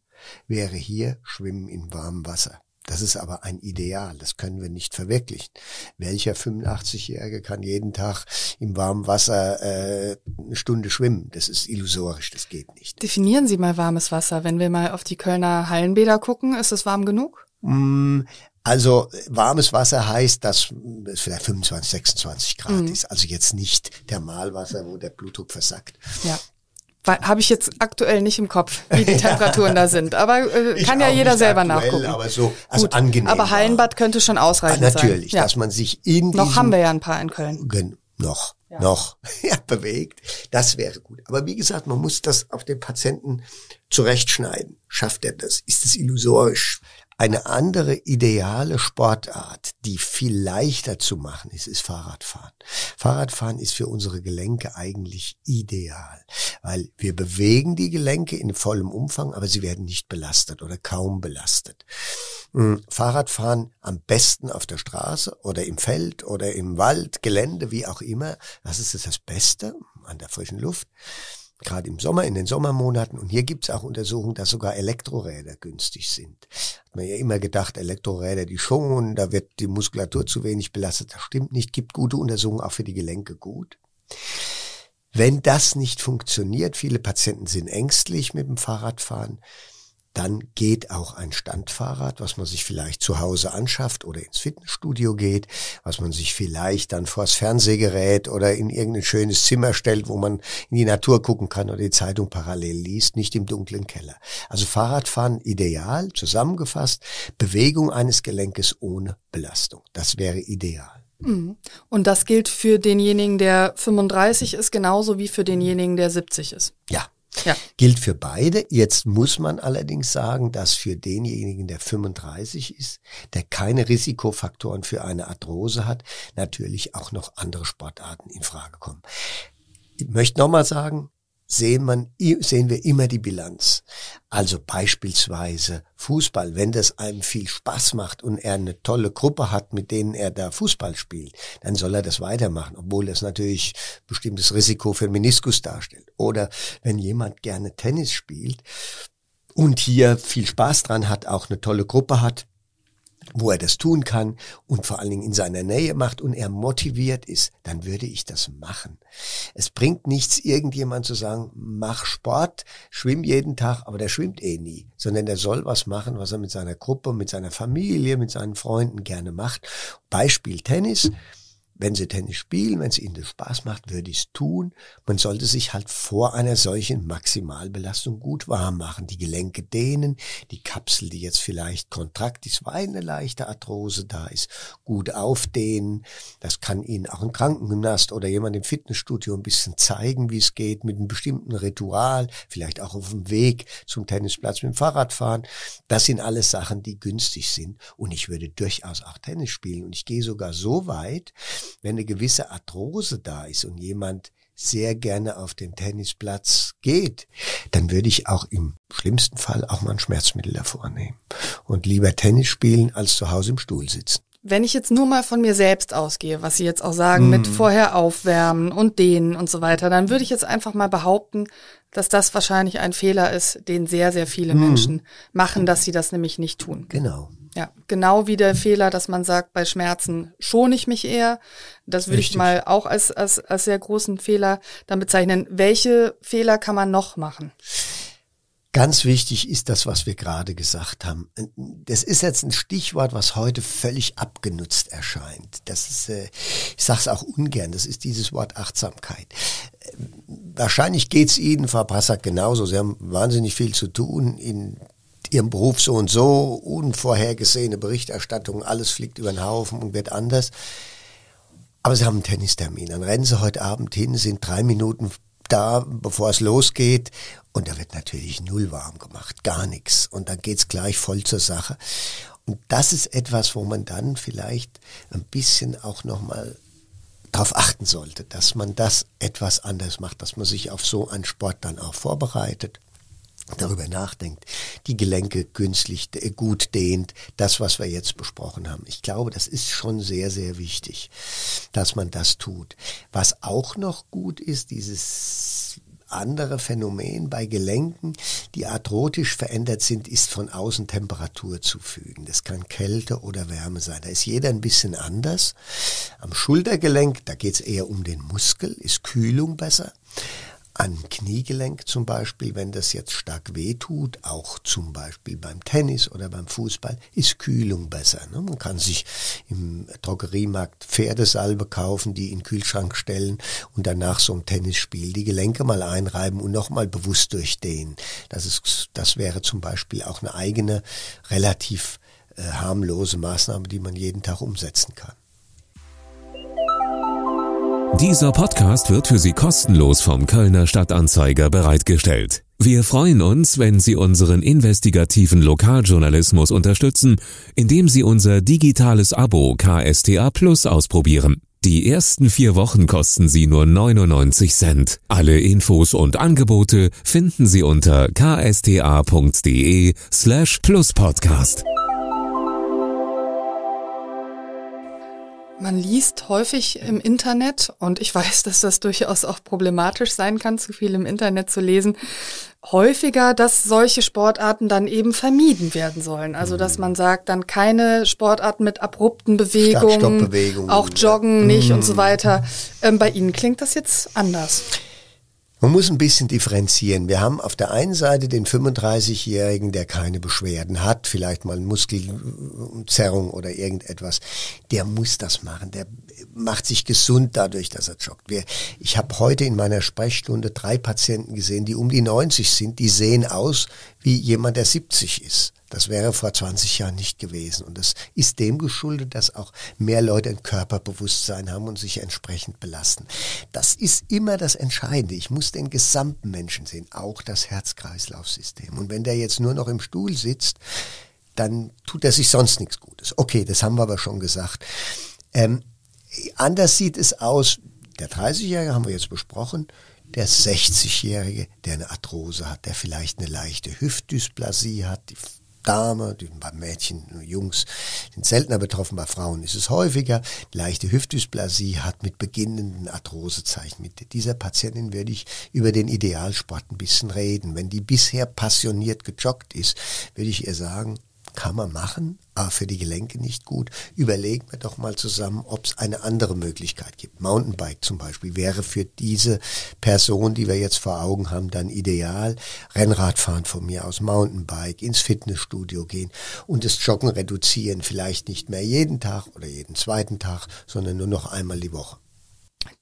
wäre hier Schwimmen in warmem Wasser. Das ist aber ein Ideal, das können wir nicht verwirklichen. Welcher 85-Jährige kann jeden Tag im warmen Wasser äh, eine Stunde schwimmen? Das ist illusorisch, das geht nicht. Definieren Sie mal warmes Wasser. Wenn wir mal auf die Kölner Hallenbäder gucken, ist es warm genug? Mm, also warmes Wasser heißt, dass es vielleicht 25, 26 Grad mhm. ist. Also jetzt nicht Thermalwasser, wo der Blutdruck versackt. Ja. Habe ich jetzt aktuell nicht im Kopf, wie die Temperaturen da sind. Aber äh, kann ja jeder selber aktuell, nachgucken. Aber so, also Gut, angenehm. Aber Hallenbad könnte schon ausreichen. Ah, natürlich, sein. Ja. dass man sich in Noch haben wir ja ein paar in Köln. Gen noch, ja. noch ja, bewegt. Das wäre gut. Aber wie gesagt, man muss das auf den Patienten zurechtschneiden. Schafft er das? Ist es illusorisch? Eine andere ideale Sportart, die viel leichter zu machen ist, ist Fahrradfahren. Fahrradfahren ist für unsere Gelenke eigentlich ideal, weil wir bewegen die Gelenke in vollem Umfang, aber sie werden nicht belastet oder kaum belastet. Hm, Fahrradfahren am besten auf der Straße oder im Feld oder im Wald, Gelände, wie auch immer. Das ist das Beste an der frischen Luft gerade im Sommer, in den Sommermonaten. Und hier gibt es auch Untersuchungen, dass sogar Elektroräder günstig sind. Hat man ja immer gedacht, Elektroräder, die schonen, da wird die Muskulatur zu wenig belastet. Das stimmt nicht, gibt gute Untersuchungen, auch für die Gelenke gut. Wenn das nicht funktioniert, viele Patienten sind ängstlich mit dem Fahrradfahren, dann geht auch ein Standfahrrad, was man sich vielleicht zu Hause anschafft oder ins Fitnessstudio geht, was man sich vielleicht dann vors Fernsehgerät oder in irgendein schönes Zimmer stellt, wo man in die Natur gucken kann oder die Zeitung parallel liest, nicht im dunklen Keller. Also Fahrradfahren ideal, zusammengefasst, Bewegung eines Gelenkes ohne Belastung. Das wäre ideal. Mhm. Und das gilt für denjenigen, der 35 ist, genauso wie für denjenigen, der 70 ist. Ja, ja. Gilt für beide. Jetzt muss man allerdings sagen, dass für denjenigen, der 35 ist, der keine Risikofaktoren für eine Arthrose hat, natürlich auch noch andere Sportarten in Frage kommen. Ich möchte nochmal sagen, sehen, man, sehen wir immer die Bilanz. Also beispielsweise Fußball, wenn das einem viel Spaß macht und er eine tolle Gruppe hat, mit denen er da Fußball spielt, dann soll er das weitermachen, obwohl das natürlich bestimmtes Risiko für Meniskus darstellt. Oder wenn jemand gerne Tennis spielt und hier viel Spaß dran hat, auch eine tolle Gruppe hat, wo er das tun kann und vor allen Dingen in seiner Nähe macht und er motiviert ist, dann würde ich das machen. Es bringt nichts, irgendjemand zu sagen, mach Sport, schwimm jeden Tag, aber der schwimmt eh nie, sondern der soll was machen, was er mit seiner Gruppe, mit seiner Familie, mit seinen Freunden gerne macht. Beispiel Tennis. Mhm wenn sie Tennis spielen, wenn es ihnen Spaß macht, würde ich es tun. Man sollte sich halt vor einer solchen Maximalbelastung gut warm machen. Die Gelenke dehnen, die Kapsel, die jetzt vielleicht kontrakt ist, weil eine leichte Arthrose da ist, gut aufdehnen. Das kann ihnen auch ein Krankengymnast oder jemand im Fitnessstudio ein bisschen zeigen, wie es geht, mit einem bestimmten Ritual, vielleicht auch auf dem Weg zum Tennisplatz mit dem Fahrrad fahren. Das sind alles Sachen, die günstig sind. Und ich würde durchaus auch Tennis spielen. Und ich gehe sogar so weit, wenn eine gewisse Arthrose da ist und jemand sehr gerne auf den Tennisplatz geht, dann würde ich auch im schlimmsten Fall auch mal ein Schmerzmittel davor nehmen und lieber Tennis spielen als zu Hause im Stuhl sitzen. Wenn ich jetzt nur mal von mir selbst ausgehe, was Sie jetzt auch sagen, mm. mit vorher aufwärmen und dehnen und so weiter, dann würde ich jetzt einfach mal behaupten, dass das wahrscheinlich ein Fehler ist, den sehr, sehr viele mm. Menschen machen, dass sie das nämlich nicht tun. Genau. Ja, genau wie der Fehler, dass man sagt, bei Schmerzen schone ich mich eher. Das würde Richtig. ich mal auch als, als, als sehr großen Fehler dann bezeichnen. Welche Fehler kann man noch machen? Ganz wichtig ist das, was wir gerade gesagt haben. Das ist jetzt ein Stichwort, was heute völlig abgenutzt erscheint. Das ist, äh, ich sage es auch ungern, das ist dieses Wort Achtsamkeit. Äh, wahrscheinlich geht's Ihnen, Frau Passack, genauso. Sie haben wahnsinnig viel zu tun in ihrem Beruf so und so, unvorhergesehene Berichterstattung, alles fliegt über den Haufen und wird anders. Aber sie haben einen Tennistermin. Dann rennen sie heute Abend hin, sind drei Minuten da, bevor es losgeht. Und da wird natürlich null warm gemacht, gar nichts. Und dann geht es gleich voll zur Sache. Und das ist etwas, wo man dann vielleicht ein bisschen auch nochmal darauf achten sollte, dass man das etwas anders macht, dass man sich auf so einen Sport dann auch vorbereitet darüber nachdenkt, die Gelenke künstlich gut dehnt, das, was wir jetzt besprochen haben. Ich glaube, das ist schon sehr, sehr wichtig, dass man das tut. Was auch noch gut ist, dieses andere Phänomen bei Gelenken, die arthrotisch verändert sind, ist von außen Temperatur zu fügen. Das kann Kälte oder Wärme sein. Da ist jeder ein bisschen anders. Am Schultergelenk, da geht es eher um den Muskel, ist Kühlung besser an Kniegelenk zum Beispiel, wenn das jetzt stark wehtut, auch zum Beispiel beim Tennis oder beim Fußball, ist Kühlung besser. Ne? Man kann sich im Drogeriemarkt Pferdesalbe kaufen, die in den Kühlschrank stellen und danach so ein Tennisspiel die Gelenke mal einreiben und nochmal bewusst durchdehnen. Das, ist, das wäre zum Beispiel auch eine eigene, relativ äh, harmlose Maßnahme, die man jeden Tag umsetzen kann. Dieser Podcast wird für Sie kostenlos vom Kölner Stadtanzeiger bereitgestellt. Wir freuen uns, wenn Sie unseren investigativen Lokaljournalismus unterstützen, indem Sie unser digitales Abo KSTA Plus ausprobieren. Die ersten vier Wochen kosten Sie nur 99 Cent. Alle Infos und Angebote finden Sie unter ksta.de slash pluspodcast. Man liest häufig im Internet und ich weiß, dass das durchaus auch problematisch sein kann, zu viel im Internet zu lesen, häufiger, dass solche Sportarten dann eben vermieden werden sollen. Also dass man hm. sagt, dann keine Sportarten mit abrupten Bewegungen, auch Joggen ja. nicht und so hm. weiter. Ähm, bei Ihnen klingt das jetzt anders. Man muss ein bisschen differenzieren. Wir haben auf der einen Seite den 35-Jährigen, der keine Beschwerden hat, vielleicht mal Muskelzerrung oder irgendetwas. Der muss das machen. Der macht sich gesund dadurch, dass er joggt. Ich habe heute in meiner Sprechstunde drei Patienten gesehen, die um die 90 sind. Die sehen aus wie jemand, der 70 ist. Das wäre vor 20 Jahren nicht gewesen. Und das ist dem geschuldet, dass auch mehr Leute ein Körperbewusstsein haben und sich entsprechend belasten. Das ist immer das Entscheidende. Ich muss den gesamten Menschen sehen, auch das Herz-Kreislauf-System. Und wenn der jetzt nur noch im Stuhl sitzt, dann tut er sich sonst nichts Gutes. Okay, das haben wir aber schon gesagt. Ähm, anders sieht es aus. Der 30-Jährige haben wir jetzt besprochen der 60-Jährige, der eine Arthrose hat, der vielleicht eine leichte Hüftdysplasie hat, die Dame, bei Mädchen, Jungs sind seltener betroffen, bei Frauen ist es häufiger. Leichte Hüftdysplasie hat mit beginnenden Arthrosezeichen. Mit dieser Patientin werde ich über den Idealsport ein bisschen reden. Wenn die bisher passioniert gejoggt ist, würde ich ihr sagen, kann man machen, aber für die Gelenke nicht gut. Überlegen wir doch mal zusammen, ob es eine andere Möglichkeit gibt. Mountainbike zum Beispiel wäre für diese Person, die wir jetzt vor Augen haben, dann ideal. Rennradfahren von mir aus, Mountainbike, ins Fitnessstudio gehen und das Joggen reduzieren. Vielleicht nicht mehr jeden Tag oder jeden zweiten Tag, sondern nur noch einmal die Woche.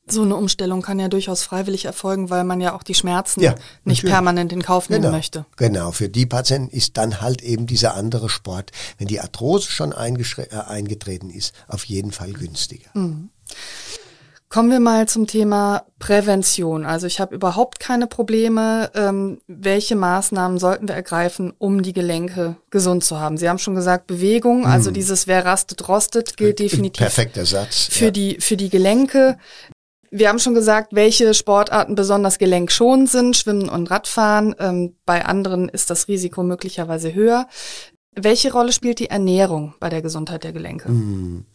So eine Umstellung kann ja durchaus freiwillig erfolgen, weil man ja auch die Schmerzen ja, nicht permanent in Kauf nehmen genau, möchte. Genau, für die Patienten ist dann halt eben dieser andere Sport, wenn die Arthrose schon äh, eingetreten ist, auf jeden Fall günstiger. Mhm. Kommen wir mal zum Thema Prävention. Also ich habe überhaupt keine Probleme. Ähm, welche Maßnahmen sollten wir ergreifen, um die Gelenke gesund zu haben? Sie haben schon gesagt, Bewegung, also mhm. dieses wer rastet, rostet, gilt definitiv Perfekter Satz, für, ja. die, für die Gelenke. Wir haben schon gesagt, welche Sportarten besonders gelenkschonend sind, Schwimmen und Radfahren. Ähm, bei anderen ist das Risiko möglicherweise höher. Welche Rolle spielt die Ernährung bei der Gesundheit der Gelenke? Hm.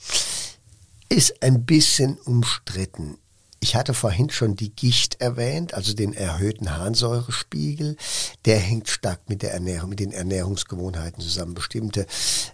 Ist ein bisschen umstritten. Ich hatte vorhin schon die Gicht erwähnt, also den erhöhten Harnsäurespiegel. Der hängt stark mit der Ernährung, mit den Ernährungsgewohnheiten zusammen. Bestimmte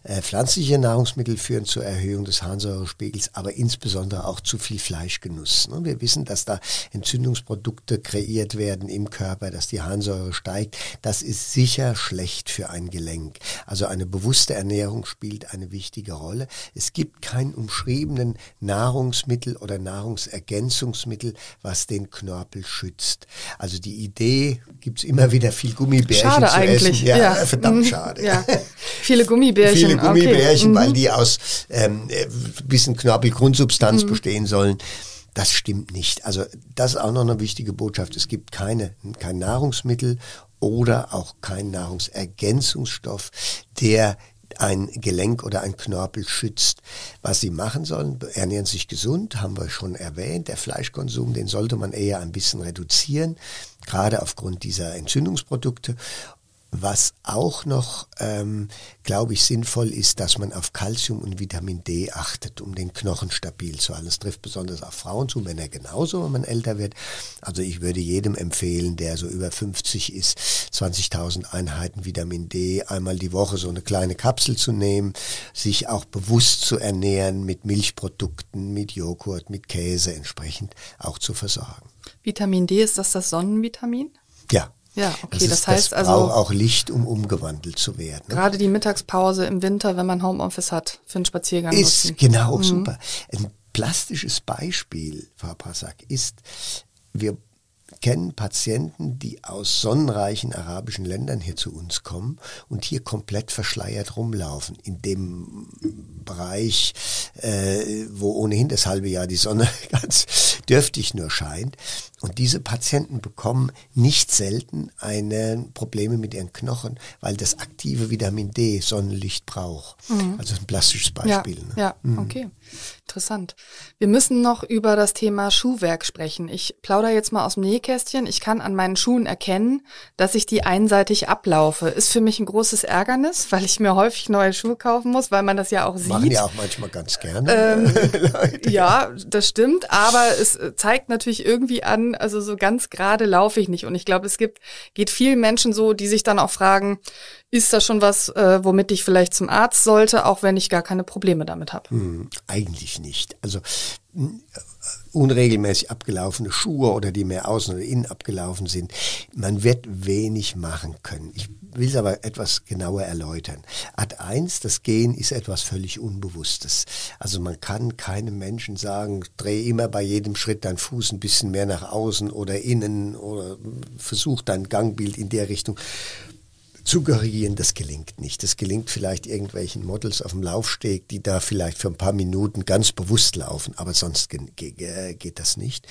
äh, pflanzliche Nahrungsmittel führen zur Erhöhung des Harnsäurespiegels, aber insbesondere auch zu viel Fleischgenuss. Ne? Wir wissen, dass da Entzündungsprodukte kreiert werden im Körper, dass die Harnsäure steigt. Das ist sicher schlecht für ein Gelenk. Also eine bewusste Ernährung spielt eine wichtige Rolle. Es gibt keinen umschriebenen Nahrungsmittel oder Nahrungsergänzungs Nahrungsmittel, was den Knorpel schützt. Also die Idee, gibt es immer wieder viel Gummibärchen schade zu eigentlich. essen. Ja, ja. verdammt mhm. schade. Ja. Viele Gummibärchen. Viele Gummibärchen, okay. weil mhm. die aus ähm, äh, bisschen Knorpelgrundsubstanz mhm. bestehen sollen. Das stimmt nicht. Also das ist auch noch eine wichtige Botschaft. Es gibt keine, kein Nahrungsmittel oder auch kein Nahrungsergänzungsstoff, der ein Gelenk oder ein Knorpel schützt. Was sie machen sollen, ernähren sich gesund, haben wir schon erwähnt. Der Fleischkonsum, den sollte man eher ein bisschen reduzieren, gerade aufgrund dieser Entzündungsprodukte. Was auch noch, ähm, glaube ich, sinnvoll ist, dass man auf Kalzium und Vitamin D achtet, um den Knochen stabil zu halten. Das trifft besonders auf Frauen zu, Männer genauso, wenn man älter wird. Also ich würde jedem empfehlen, der so über 50 ist, 20.000 Einheiten Vitamin D einmal die Woche so eine kleine Kapsel zu nehmen, sich auch bewusst zu ernähren mit Milchprodukten, mit Joghurt, mit Käse entsprechend auch zu versorgen. Vitamin D, ist das das Sonnenvitamin? Ja, ja, okay, das, ist, das heißt das also. braucht auch Licht, um umgewandelt zu werden. Ne? Gerade die Mittagspause im Winter, wenn man Homeoffice hat, für einen Spaziergang. Ist, nutzen. genau, mhm. super. Ein plastisches Beispiel, Frau Passack, ist, wir kennen Patienten, die aus sonnenreichen arabischen Ländern hier zu uns kommen und hier komplett verschleiert rumlaufen. In dem Bereich, äh, wo ohnehin das halbe Jahr die Sonne ganz dürftig nur scheint. Und diese Patienten bekommen nicht selten eine Probleme mit ihren Knochen, weil das aktive Vitamin D Sonnenlicht braucht. Mhm. Also ein plastisches Beispiel. Ja, ne? ja mhm. okay. Interessant. Wir müssen noch über das Thema Schuhwerk sprechen. Ich plaudere jetzt mal aus dem Nähkästchen. Ich kann an meinen Schuhen erkennen, dass ich die einseitig ablaufe. Ist für mich ein großes Ärgernis, weil ich mir häufig neue Schuhe kaufen muss, weil man das ja auch sieht. Machen ja auch manchmal ganz gerne. Ähm, ja, das stimmt. Aber es äh, zeigt natürlich irgendwie an, also so ganz gerade laufe ich nicht. Und ich glaube, es gibt, geht vielen Menschen so, die sich dann auch fragen, ist das schon was, äh, womit ich vielleicht zum Arzt sollte, auch wenn ich gar keine Probleme damit habe? Hm, eigentlich nicht. Also hm, äh, unregelmäßig abgelaufene Schuhe oder die mehr außen oder innen abgelaufen sind. Man wird wenig machen können. Ich will es aber etwas genauer erläutern. Art 1, das Gehen ist etwas völlig Unbewusstes. Also man kann keinem Menschen sagen, dreh immer bei jedem Schritt deinen Fuß ein bisschen mehr nach außen oder innen oder hm, versuch dein Gangbild in der Richtung zu korrigieren, das gelingt nicht. Das gelingt vielleicht irgendwelchen Models auf dem Laufsteg, die da vielleicht für ein paar Minuten ganz bewusst laufen, aber sonst geht das nicht.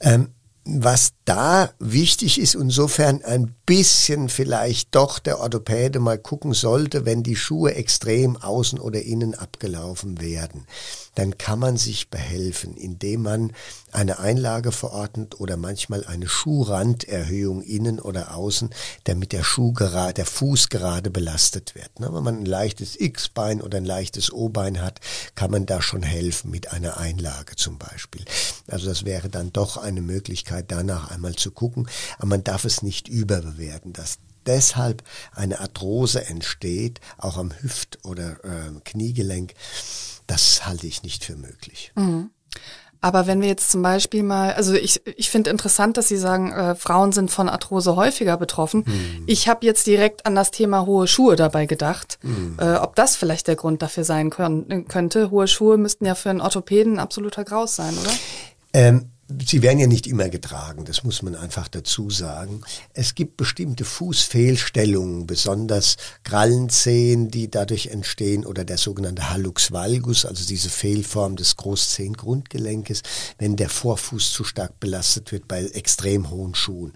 Ähm, was da wichtig ist, insofern ein bisschen vielleicht doch der Orthopäde mal gucken sollte, wenn die Schuhe extrem außen oder innen abgelaufen werden dann kann man sich behelfen, indem man eine Einlage verordnet oder manchmal eine Schuhranderhöhung innen oder außen, damit der Schuh gerade, der Fuß gerade belastet wird. Ne? Wenn man ein leichtes X-Bein oder ein leichtes O-Bein hat, kann man da schon helfen mit einer Einlage zum Beispiel. Also das wäre dann doch eine Möglichkeit, danach einmal zu gucken. Aber man darf es nicht überbewerten, dass deshalb eine Arthrose entsteht, auch am Hüft- oder äh, Kniegelenk das halte ich nicht für möglich. Mhm. Aber wenn wir jetzt zum Beispiel mal, also ich, ich finde interessant, dass Sie sagen, äh, Frauen sind von Arthrose häufiger betroffen. Hm. Ich habe jetzt direkt an das Thema hohe Schuhe dabei gedacht, hm. äh, ob das vielleicht der Grund dafür sein können, könnte. Hohe Schuhe müssten ja für einen Orthopäden ein absoluter Graus sein, oder? Ähm, Sie werden ja nicht immer getragen, das muss man einfach dazu sagen. Es gibt bestimmte Fußfehlstellungen, besonders Krallenzehen, die dadurch entstehen oder der sogenannte Hallux valgus, also diese Fehlform des Großzehengrundgelenkes, wenn der Vorfuß zu stark belastet wird bei extrem hohen Schuhen.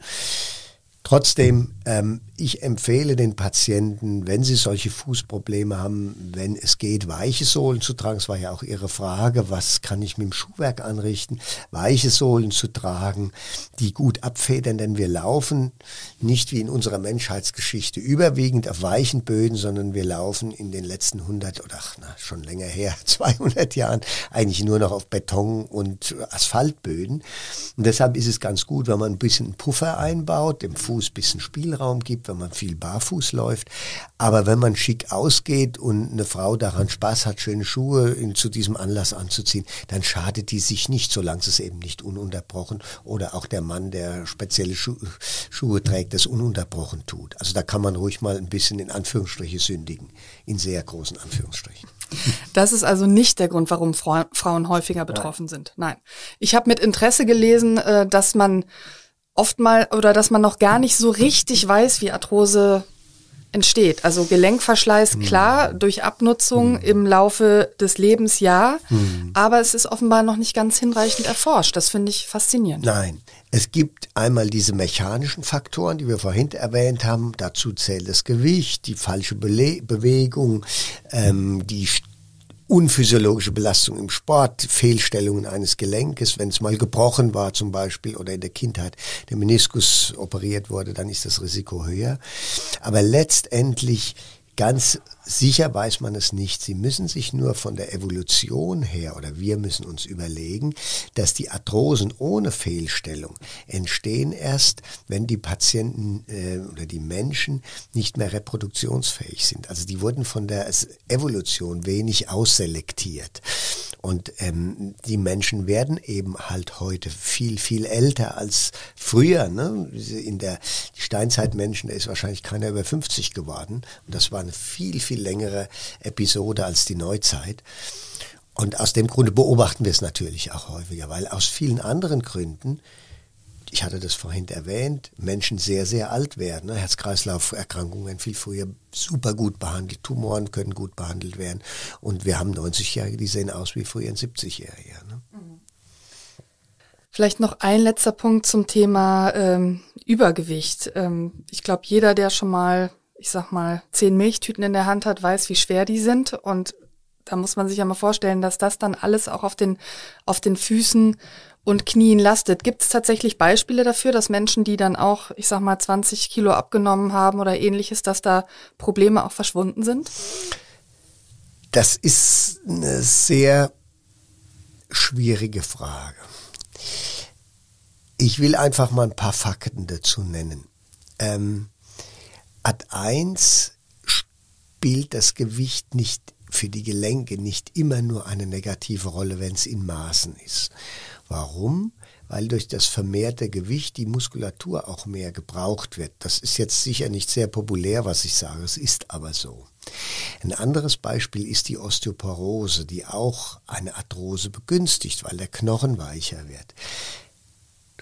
Trotzdem, ähm, ich empfehle den Patienten, wenn sie solche Fußprobleme haben, wenn es geht, weiche Sohlen zu tragen. Es war ja auch Ihre Frage, was kann ich mit dem Schuhwerk anrichten? Weiche Sohlen zu tragen, die gut abfedern, denn wir laufen nicht wie in unserer Menschheitsgeschichte überwiegend auf weichen Böden, sondern wir laufen in den letzten 100 oder ach, na, schon länger her, 200 Jahren eigentlich nur noch auf Beton und Asphaltböden. Und deshalb ist es ganz gut, wenn man ein bisschen Puffer einbaut, dem Fuß ein bisschen Spielraum gibt, wenn man viel barfuß läuft. Aber wenn man schick ausgeht und eine Frau daran Spaß hat, schöne Schuhe in, zu diesem Anlass anzuziehen, dann schadet die sich nicht, solange es eben nicht ununterbrochen oder auch der Mann, der spezielle Schu Schuhe trägt, das ununterbrochen tut. Also da kann man ruhig mal ein bisschen in Anführungsstriche sündigen, in sehr großen Anführungsstrichen. Das ist also nicht der Grund, warum Frauen häufiger betroffen Nein. sind. Nein. Ich habe mit Interesse gelesen, äh, dass man oftmal oder dass man noch gar nicht so richtig weiß, wie Arthrose entsteht. Also Gelenkverschleiß, mhm. klar, durch Abnutzung mhm. im Laufe des Lebens ja, mhm. aber es ist offenbar noch nicht ganz hinreichend erforscht. Das finde ich faszinierend. Nein, es gibt einmal diese mechanischen Faktoren, die wir vorhin erwähnt haben. Dazu zählt das Gewicht, die falsche Bele Bewegung, ähm, die unphysiologische Belastung im Sport, Fehlstellungen eines Gelenkes, wenn es mal gebrochen war zum Beispiel oder in der Kindheit der Meniskus operiert wurde, dann ist das Risiko höher. Aber letztendlich ganz Sicher weiß man es nicht. Sie müssen sich nur von der Evolution her oder wir müssen uns überlegen, dass die Arthrosen ohne Fehlstellung entstehen erst, wenn die Patienten äh, oder die Menschen nicht mehr reproduktionsfähig sind. Also die wurden von der Evolution wenig ausselektiert. Und ähm, die Menschen werden eben halt heute viel, viel älter als früher. Ne? In der Steinzeitmenschen, da ist wahrscheinlich keiner über 50 geworden. Und das war eine viel, viel viel längere Episode als die Neuzeit. Und aus dem Grunde beobachten wir es natürlich auch häufiger, weil aus vielen anderen Gründen, ich hatte das vorhin erwähnt, Menschen sehr, sehr alt werden. Herz-Kreislauf-Erkrankungen werden viel früher super gut behandelt, Tumoren können gut behandelt werden. Und wir haben 90-Jährige, die sehen aus wie früher ein 70-Jähriger. Ne? Vielleicht noch ein letzter Punkt zum Thema ähm, Übergewicht. Ähm, ich glaube, jeder, der schon mal ich sag mal, zehn Milchtüten in der Hand hat, weiß, wie schwer die sind. Und da muss man sich ja mal vorstellen, dass das dann alles auch auf den, auf den Füßen und Knien lastet. Gibt es tatsächlich Beispiele dafür, dass Menschen, die dann auch, ich sag mal, 20 Kilo abgenommen haben oder ähnliches, dass da Probleme auch verschwunden sind? Das ist eine sehr schwierige Frage. Ich will einfach mal ein paar Fakten dazu nennen. Ähm, Ad 1 spielt das Gewicht nicht für die Gelenke nicht immer nur eine negative Rolle, wenn es in Maßen ist. Warum? Weil durch das vermehrte Gewicht die Muskulatur auch mehr gebraucht wird. Das ist jetzt sicher nicht sehr populär, was ich sage, es ist aber so. Ein anderes Beispiel ist die Osteoporose, die auch eine Arthrose begünstigt, weil der Knochen weicher wird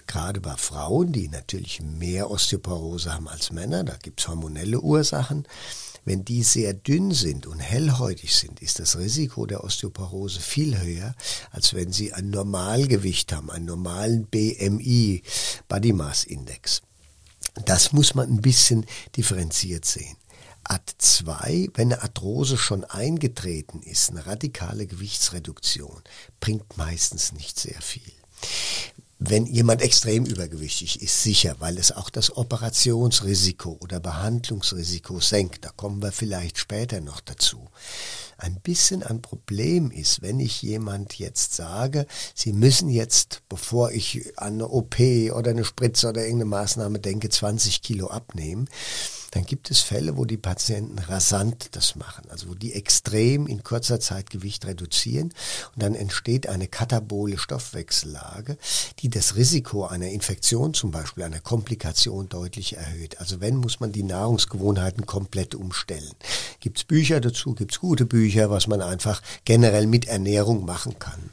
gerade bei Frauen, die natürlich mehr Osteoporose haben als Männer, da gibt es hormonelle Ursachen, wenn die sehr dünn sind und hellhäutig sind, ist das Risiko der Osteoporose viel höher, als wenn sie ein Normalgewicht haben, einen normalen BMI, Body Mass Index. Das muss man ein bisschen differenziert sehen. Ad 2, wenn eine Arthrose schon eingetreten ist, eine radikale Gewichtsreduktion, bringt meistens nicht sehr viel wenn jemand extrem übergewichtig ist, sicher, weil es auch das Operationsrisiko oder Behandlungsrisiko senkt. Da kommen wir vielleicht später noch dazu. Ein bisschen ein Problem ist, wenn ich jemand jetzt sage, Sie müssen jetzt, bevor ich an eine OP oder eine Spritze oder irgendeine Maßnahme denke, 20 Kilo abnehmen dann gibt es Fälle, wo die Patienten rasant das machen, also wo die extrem in kurzer Zeit Gewicht reduzieren und dann entsteht eine katabole Stoffwechsellage, die das Risiko einer Infektion zum Beispiel, einer Komplikation deutlich erhöht. Also wenn, muss man die Nahrungsgewohnheiten komplett umstellen. Gibt es Bücher dazu, gibt es gute Bücher, was man einfach generell mit Ernährung machen kann.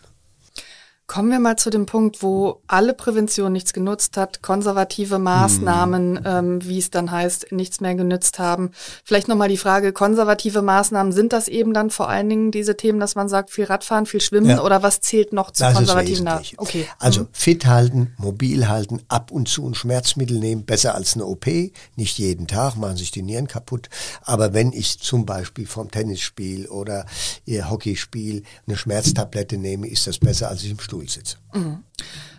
Kommen wir mal zu dem Punkt, wo alle Prävention nichts genutzt hat, konservative Maßnahmen, hm. ähm, wie es dann heißt, nichts mehr genützt haben. Vielleicht nochmal die Frage, konservative Maßnahmen, sind das eben dann vor allen Dingen diese Themen, dass man sagt, viel Radfahren, viel Schwimmen ja. oder was zählt noch zu das konservativen Maßnahmen? Okay. Also hm. fit halten, mobil halten, ab und zu ein Schmerzmittel nehmen, besser als eine OP. Nicht jeden Tag, machen sich die Nieren kaputt. Aber wenn ich zum Beispiel vom Tennisspiel oder äh, Hockeyspiel eine Schmerztablette nehme, ist das besser, als ich im Stuhl durchsetze. Mhm.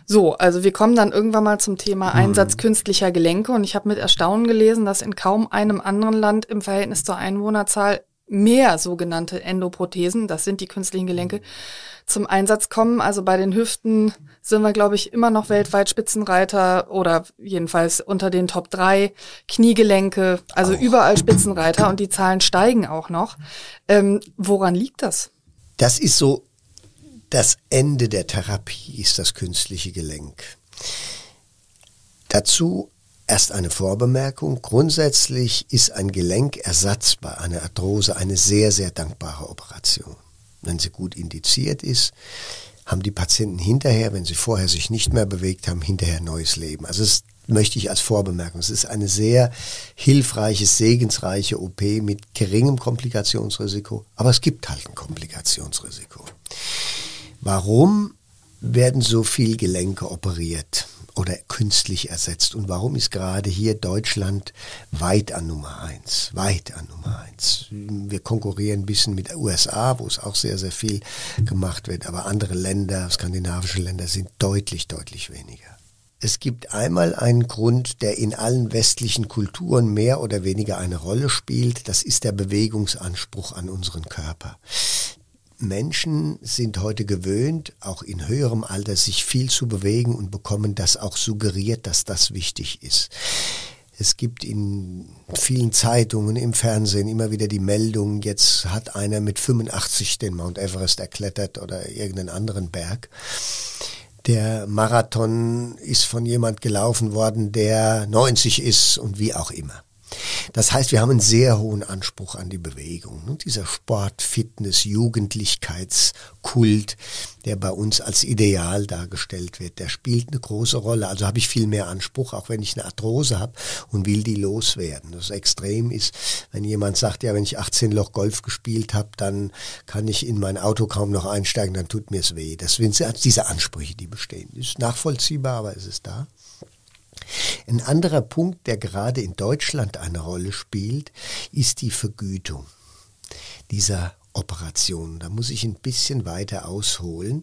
So, also wir kommen dann irgendwann mal zum Thema mhm. Einsatz künstlicher Gelenke und ich habe mit Erstaunen gelesen, dass in kaum einem anderen Land im Verhältnis zur Einwohnerzahl mehr sogenannte Endoprothesen, das sind die künstlichen Gelenke, zum Einsatz kommen. Also bei den Hüften sind wir, glaube ich, immer noch weltweit Spitzenreiter oder jedenfalls unter den Top 3 Kniegelenke, also auch. überall Spitzenreiter und die Zahlen steigen auch noch. Ähm, woran liegt das? Das ist so das Ende der Therapie ist das künstliche Gelenk. Dazu erst eine Vorbemerkung. Grundsätzlich ist ein Gelenkersatz bei einer Arthrose eine sehr, sehr dankbare Operation. Wenn sie gut indiziert ist, haben die Patienten hinterher, wenn sie vorher sich nicht mehr bewegt haben, hinterher neues Leben. Also es möchte ich als Vorbemerkung. Es ist eine sehr hilfreiche, segensreiche OP mit geringem Komplikationsrisiko, aber es gibt halt ein Komplikationsrisiko. Warum werden so viel Gelenke operiert oder künstlich ersetzt? Und warum ist gerade hier Deutschland weit an Nummer eins? Weit an Nummer eins. Wir konkurrieren ein bisschen mit den USA, wo es auch sehr, sehr viel gemacht wird. Aber andere Länder, skandinavische Länder sind deutlich, deutlich weniger. Es gibt einmal einen Grund, der in allen westlichen Kulturen mehr oder weniger eine Rolle spielt. Das ist der Bewegungsanspruch an unseren Körper. Menschen sind heute gewöhnt, auch in höherem Alter, sich viel zu bewegen und bekommen das auch suggeriert, dass das wichtig ist. Es gibt in vielen Zeitungen, im Fernsehen immer wieder die Meldung, jetzt hat einer mit 85 den Mount Everest erklettert oder irgendeinen anderen Berg. Der Marathon ist von jemand gelaufen worden, der 90 ist und wie auch immer. Das heißt, wir haben einen sehr hohen Anspruch an die Bewegung. Ne? Dieser Sport, Fitness, Jugendlichkeitskult, der bei uns als Ideal dargestellt wird, der spielt eine große Rolle. Also habe ich viel mehr Anspruch, auch wenn ich eine Arthrose habe und will die loswerden. Das Extrem ist, wenn jemand sagt, ja, wenn ich 18 Loch Golf gespielt habe, dann kann ich in mein Auto kaum noch einsteigen, dann tut mir es weh. Das sind also diese Ansprüche, die bestehen. Ist nachvollziehbar, aber es ist da. Ein anderer Punkt, der gerade in Deutschland eine Rolle spielt, ist die Vergütung dieser Operationen. Da muss ich ein bisschen weiter ausholen.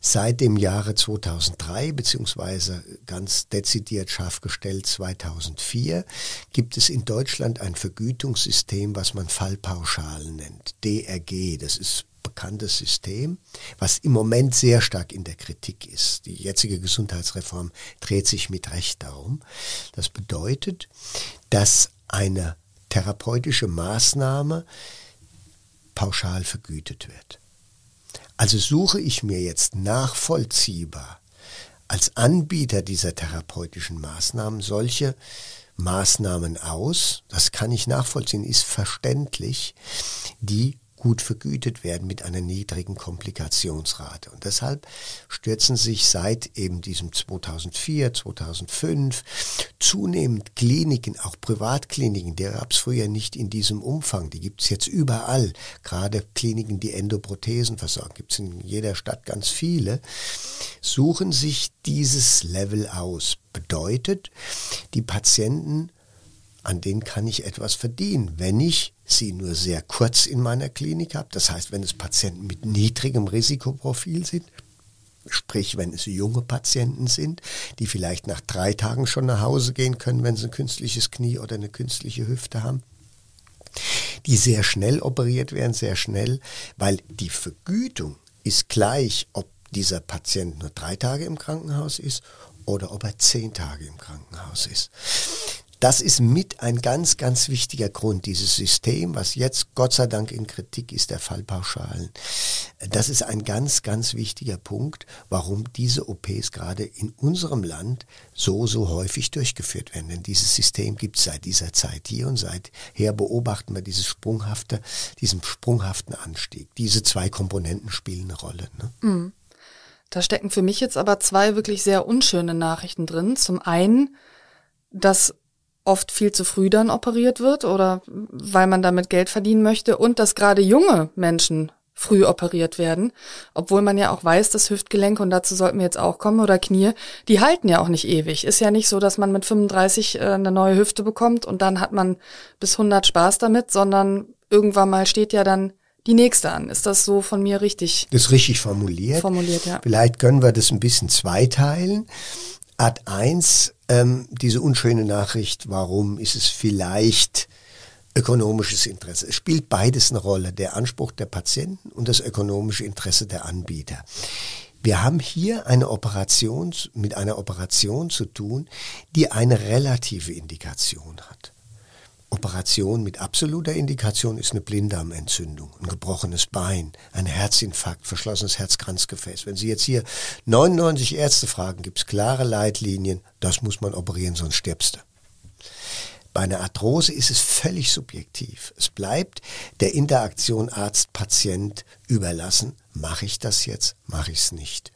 Seit dem Jahre 2003, beziehungsweise ganz dezidiert scharf gestellt 2004, gibt es in Deutschland ein Vergütungssystem, was man Fallpauschalen nennt, DRG. Das ist bekanntes System, was im Moment sehr stark in der Kritik ist. Die jetzige Gesundheitsreform dreht sich mit Recht darum. Das bedeutet, dass eine therapeutische Maßnahme pauschal vergütet wird. Also suche ich mir jetzt nachvollziehbar als Anbieter dieser therapeutischen Maßnahmen solche Maßnahmen aus, das kann ich nachvollziehen, ist verständlich, die gut vergütet werden mit einer niedrigen Komplikationsrate. Und deshalb stürzen sich seit eben diesem 2004, 2005 zunehmend Kliniken, auch Privatkliniken, die gab es früher nicht in diesem Umfang, die gibt es jetzt überall, gerade Kliniken, die Endoprothesen versorgen, gibt es in jeder Stadt ganz viele, suchen sich dieses Level aus. Bedeutet, die Patienten, an denen kann ich etwas verdienen, wenn ich sie nur sehr kurz in meiner Klinik habe. Das heißt, wenn es Patienten mit niedrigem Risikoprofil sind, sprich wenn es junge Patienten sind, die vielleicht nach drei Tagen schon nach Hause gehen können, wenn sie ein künstliches Knie oder eine künstliche Hüfte haben, die sehr schnell operiert werden, sehr schnell, weil die Vergütung ist gleich, ob dieser Patient nur drei Tage im Krankenhaus ist oder ob er zehn Tage im Krankenhaus ist. Das ist mit ein ganz, ganz wichtiger Grund, dieses System, was jetzt Gott sei Dank in Kritik ist, der Fallpauschalen. Das ist ein ganz, ganz wichtiger Punkt, warum diese OPs gerade in unserem Land so, so häufig durchgeführt werden. Denn dieses System gibt es seit dieser Zeit hier und seither beobachten wir dieses sprunghafte, diesen sprunghaften Anstieg. Diese zwei Komponenten spielen eine Rolle. Ne? Mm. Da stecken für mich jetzt aber zwei wirklich sehr unschöne Nachrichten drin. Zum einen, dass oft viel zu früh dann operiert wird oder weil man damit Geld verdienen möchte und dass gerade junge Menschen früh operiert werden, obwohl man ja auch weiß, dass Hüftgelenke, und dazu sollten wir jetzt auch kommen, oder Knie, die halten ja auch nicht ewig. Ist ja nicht so, dass man mit 35 äh, eine neue Hüfte bekommt und dann hat man bis 100 Spaß damit, sondern irgendwann mal steht ja dann die nächste an. Ist das so von mir richtig? Das ist richtig formuliert. Formuliert, ja. Vielleicht können wir das ein bisschen zweiteilen. Art 1 ähm, diese unschöne Nachricht, warum ist es vielleicht ökonomisches Interesse? Es spielt beides eine Rolle, der Anspruch der Patienten und das ökonomische Interesse der Anbieter. Wir haben hier eine Operation, mit einer Operation zu tun, die eine relative Indikation hat. Operation mit absoluter Indikation ist eine Blinddarmentzündung, ein gebrochenes Bein, ein Herzinfarkt, verschlossenes Herzkranzgefäß. Wenn Sie jetzt hier 99 Ärzte fragen, gibt es klare Leitlinien, das muss man operieren, sonst stirbst du. Bei einer Arthrose ist es völlig subjektiv. Es bleibt der Interaktion Arzt-Patient überlassen. Mache ich das jetzt? Mache ich es nicht?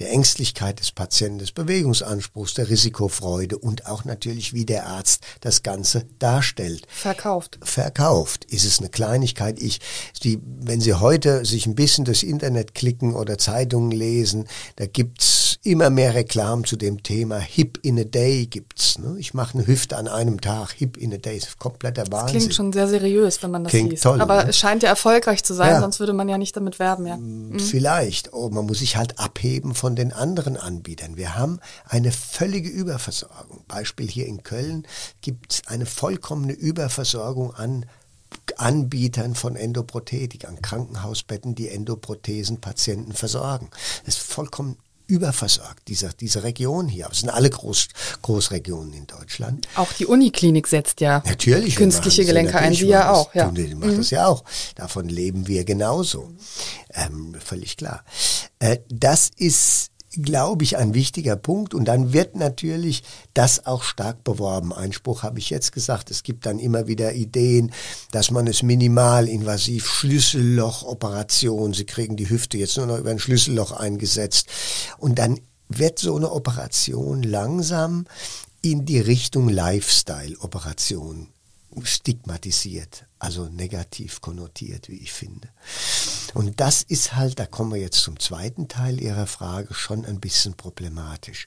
Der Ängstlichkeit des Patienten, des Bewegungsanspruchs, der Risikofreude und auch natürlich, wie der Arzt das Ganze darstellt. Verkauft. Verkauft. Ist es eine Kleinigkeit? Ich, die, wenn Sie heute sich ein bisschen durchs Internet klicken oder Zeitungen lesen, da gibt es immer mehr Reklam zu dem Thema Hip in a Day gibt's. Ne? Ich mache eine Hüfte an einem Tag, Hip in a Day ist kompletter Wahnsinn. Das klingt schon sehr seriös, wenn man das klingt liest. Toll, Aber ne? es scheint ja erfolgreich zu sein, ja. sonst würde man ja nicht damit werben. Ja. Mm, mhm. Vielleicht. Oh, man muss sich halt abheben von den anderen Anbietern. Wir haben eine völlige Überversorgung. Beispiel hier in Köln gibt es eine vollkommene Überversorgung an Anbietern von Endoprothetik, an Krankenhausbetten, die Endoprothesenpatienten versorgen. Das ist vollkommen überversorgt, dieser, diese Region hier. Es sind alle Groß, Großregionen in Deutschland. Auch die Uniklinik setzt ja natürlich künstliche Gelenke ein, sie ja auch. Ja. Die macht mhm. das ja auch. Davon leben wir genauso. Ähm, völlig klar. Äh, das ist glaube ich, ein wichtiger Punkt. Und dann wird natürlich das auch stark beworben. Einspruch habe ich jetzt gesagt. Es gibt dann immer wieder Ideen, dass man es minimal minimalinvasiv, Schlüssellochoperation, sie kriegen die Hüfte jetzt nur noch über ein Schlüsselloch eingesetzt. Und dann wird so eine Operation langsam in die Richtung Lifestyle-Operation stigmatisiert also negativ konnotiert, wie ich finde. Und das ist halt, da kommen wir jetzt zum zweiten Teil Ihrer Frage, schon ein bisschen problematisch.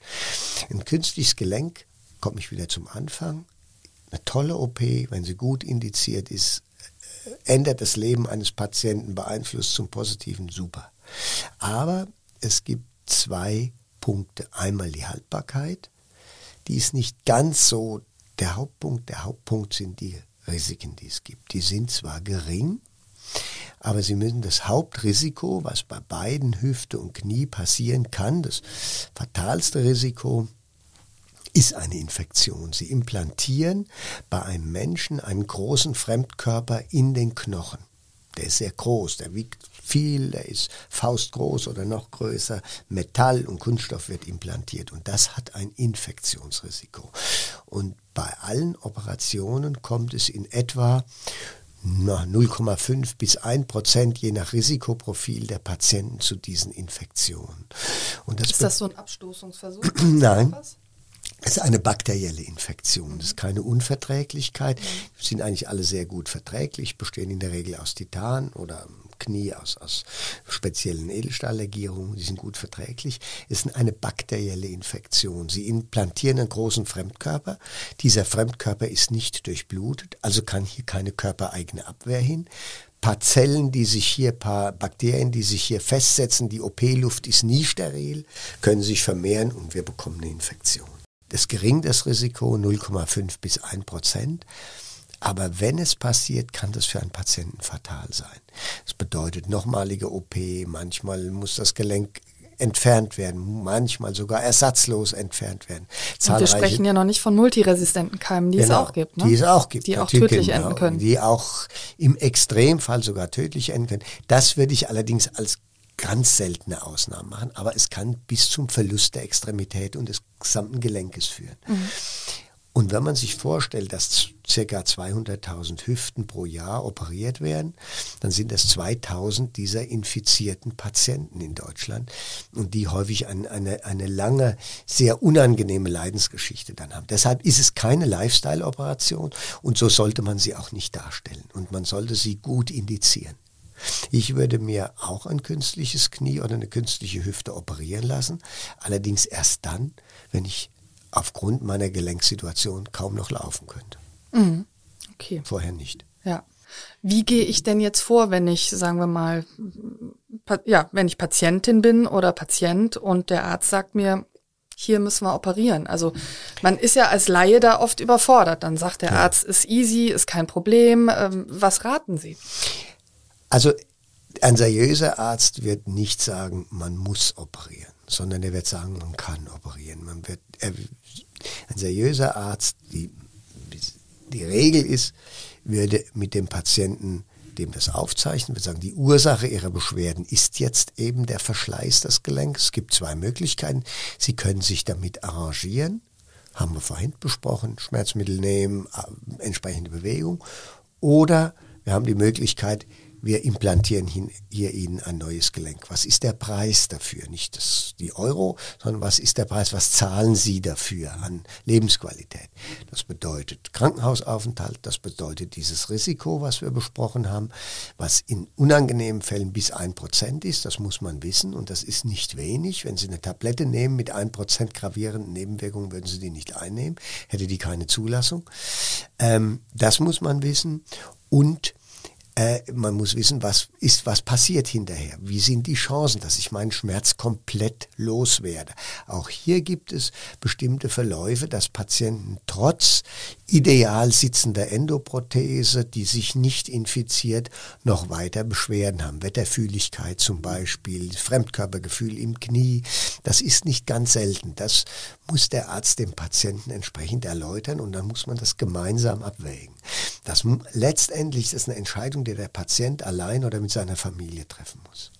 Ein künstliches Gelenk, komme ich wieder zum Anfang, eine tolle OP, wenn sie gut indiziert ist, äh, ändert das Leben eines Patienten, beeinflusst zum Positiven, super. Aber es gibt zwei Punkte. Einmal die Haltbarkeit, die ist nicht ganz so der Hauptpunkt. Der Hauptpunkt sind die Risiken, die es gibt. Die sind zwar gering, aber Sie müssen das Hauptrisiko, was bei beiden Hüfte und Knie passieren kann, das fatalste Risiko, ist eine Infektion. Sie implantieren bei einem Menschen einen großen Fremdkörper in den Knochen. Der ist sehr groß, der wiegt viel, der ist faustgroß oder noch größer. Metall und Kunststoff wird implantiert und das hat ein Infektionsrisiko. Und bei allen Operationen kommt es in etwa 0,5 bis 1 Prozent je nach Risikoprofil der Patienten zu diesen Infektionen. Und das ist das so ein Abstoßungsversuch? Nein. Es ist eine bakterielle Infektion, das ist keine Unverträglichkeit, mhm. sind eigentlich alle sehr gut verträglich, bestehen in der Regel aus Titan oder Knie aus, aus speziellen Edelstahllegierungen. Die sind gut verträglich. Es ist eine bakterielle Infektion. Sie implantieren einen großen Fremdkörper. Dieser Fremdkörper ist nicht durchblutet, also kann hier keine körpereigene Abwehr hin paar Zellen, die sich hier, paar Bakterien, die sich hier festsetzen. Die OP-Luft ist nie steril, können sich vermehren und wir bekommen eine Infektion. Das geringe Risiko 0,5 bis 1 Prozent. Aber wenn es passiert, kann das für einen Patienten fatal sein. Das bedeutet nochmalige OP, manchmal muss das Gelenk entfernt werden, manchmal sogar ersatzlos entfernt werden. und wir sprechen ja noch nicht von multiresistenten Keimen, die genau, es auch gibt. Ne? Die es auch gibt. Die auch tödlich genau, enden können. Die auch im Extremfall sogar tödlich enden können. Das würde ich allerdings als ganz seltene Ausnahmen machen, aber es kann bis zum Verlust der Extremität und des gesamten Gelenkes führen. Mhm. Und wenn man sich vorstellt, dass circa 200.000 Hüften pro Jahr operiert werden, dann sind das 2000 dieser infizierten Patienten in Deutschland und die häufig eine, eine, eine lange, sehr unangenehme Leidensgeschichte dann haben. Deshalb ist es keine Lifestyle-Operation und so sollte man sie auch nicht darstellen und man sollte sie gut indizieren. Ich würde mir auch ein künstliches Knie oder eine künstliche Hüfte operieren lassen, allerdings erst dann, wenn ich aufgrund meiner Gelenksituation kaum noch laufen könnte. Mhm. Okay. Vorher nicht. Ja. Wie gehe ich denn jetzt vor, wenn ich, sagen wir mal, ja, wenn ich Patientin bin oder Patient und der Arzt sagt mir, hier müssen wir operieren. Also man ist ja als Laie da oft überfordert. Dann sagt der ja. Arzt, ist easy, ist kein Problem. Ähm, was raten Sie? Also ein seriöser Arzt wird nicht sagen, man muss operieren sondern er wird sagen, man kann operieren. Man wird, er, ein seriöser Arzt, die, die Regel ist, würde mit dem Patienten dem das aufzeichnen, wir sagen, die Ursache ihrer Beschwerden ist jetzt eben der Verschleiß des Gelenks. Es gibt zwei Möglichkeiten. Sie können sich damit arrangieren, haben wir vorhin besprochen, Schmerzmittel nehmen, äh, entsprechende Bewegung. Oder wir haben die Möglichkeit, wir implantieren hier Ihnen ein neues Gelenk. Was ist der Preis dafür? Nicht das, die Euro, sondern was ist der Preis? Was zahlen Sie dafür an Lebensqualität? Das bedeutet Krankenhausaufenthalt, das bedeutet dieses Risiko, was wir besprochen haben, was in unangenehmen Fällen bis ein Prozent ist. Das muss man wissen und das ist nicht wenig. Wenn Sie eine Tablette nehmen mit ein Prozent gravierenden Nebenwirkungen, würden Sie die nicht einnehmen, hätte die keine Zulassung. Ähm, das muss man wissen und äh, man muss wissen, was ist, was passiert hinterher? Wie sind die Chancen, dass ich meinen Schmerz komplett loswerde? Auch hier gibt es bestimmte Verläufe, dass Patienten trotz ideal sitzender Endoprothese, die sich nicht infiziert, noch weiter Beschwerden haben. Wetterfühligkeit zum Beispiel, Fremdkörpergefühl im Knie. Das ist nicht ganz selten. Das muss der Arzt dem Patienten entsprechend erläutern und dann muss man das gemeinsam abwägen. Das letztendlich ist eine Entscheidung, die der Patient allein oder mit seiner Familie treffen muss.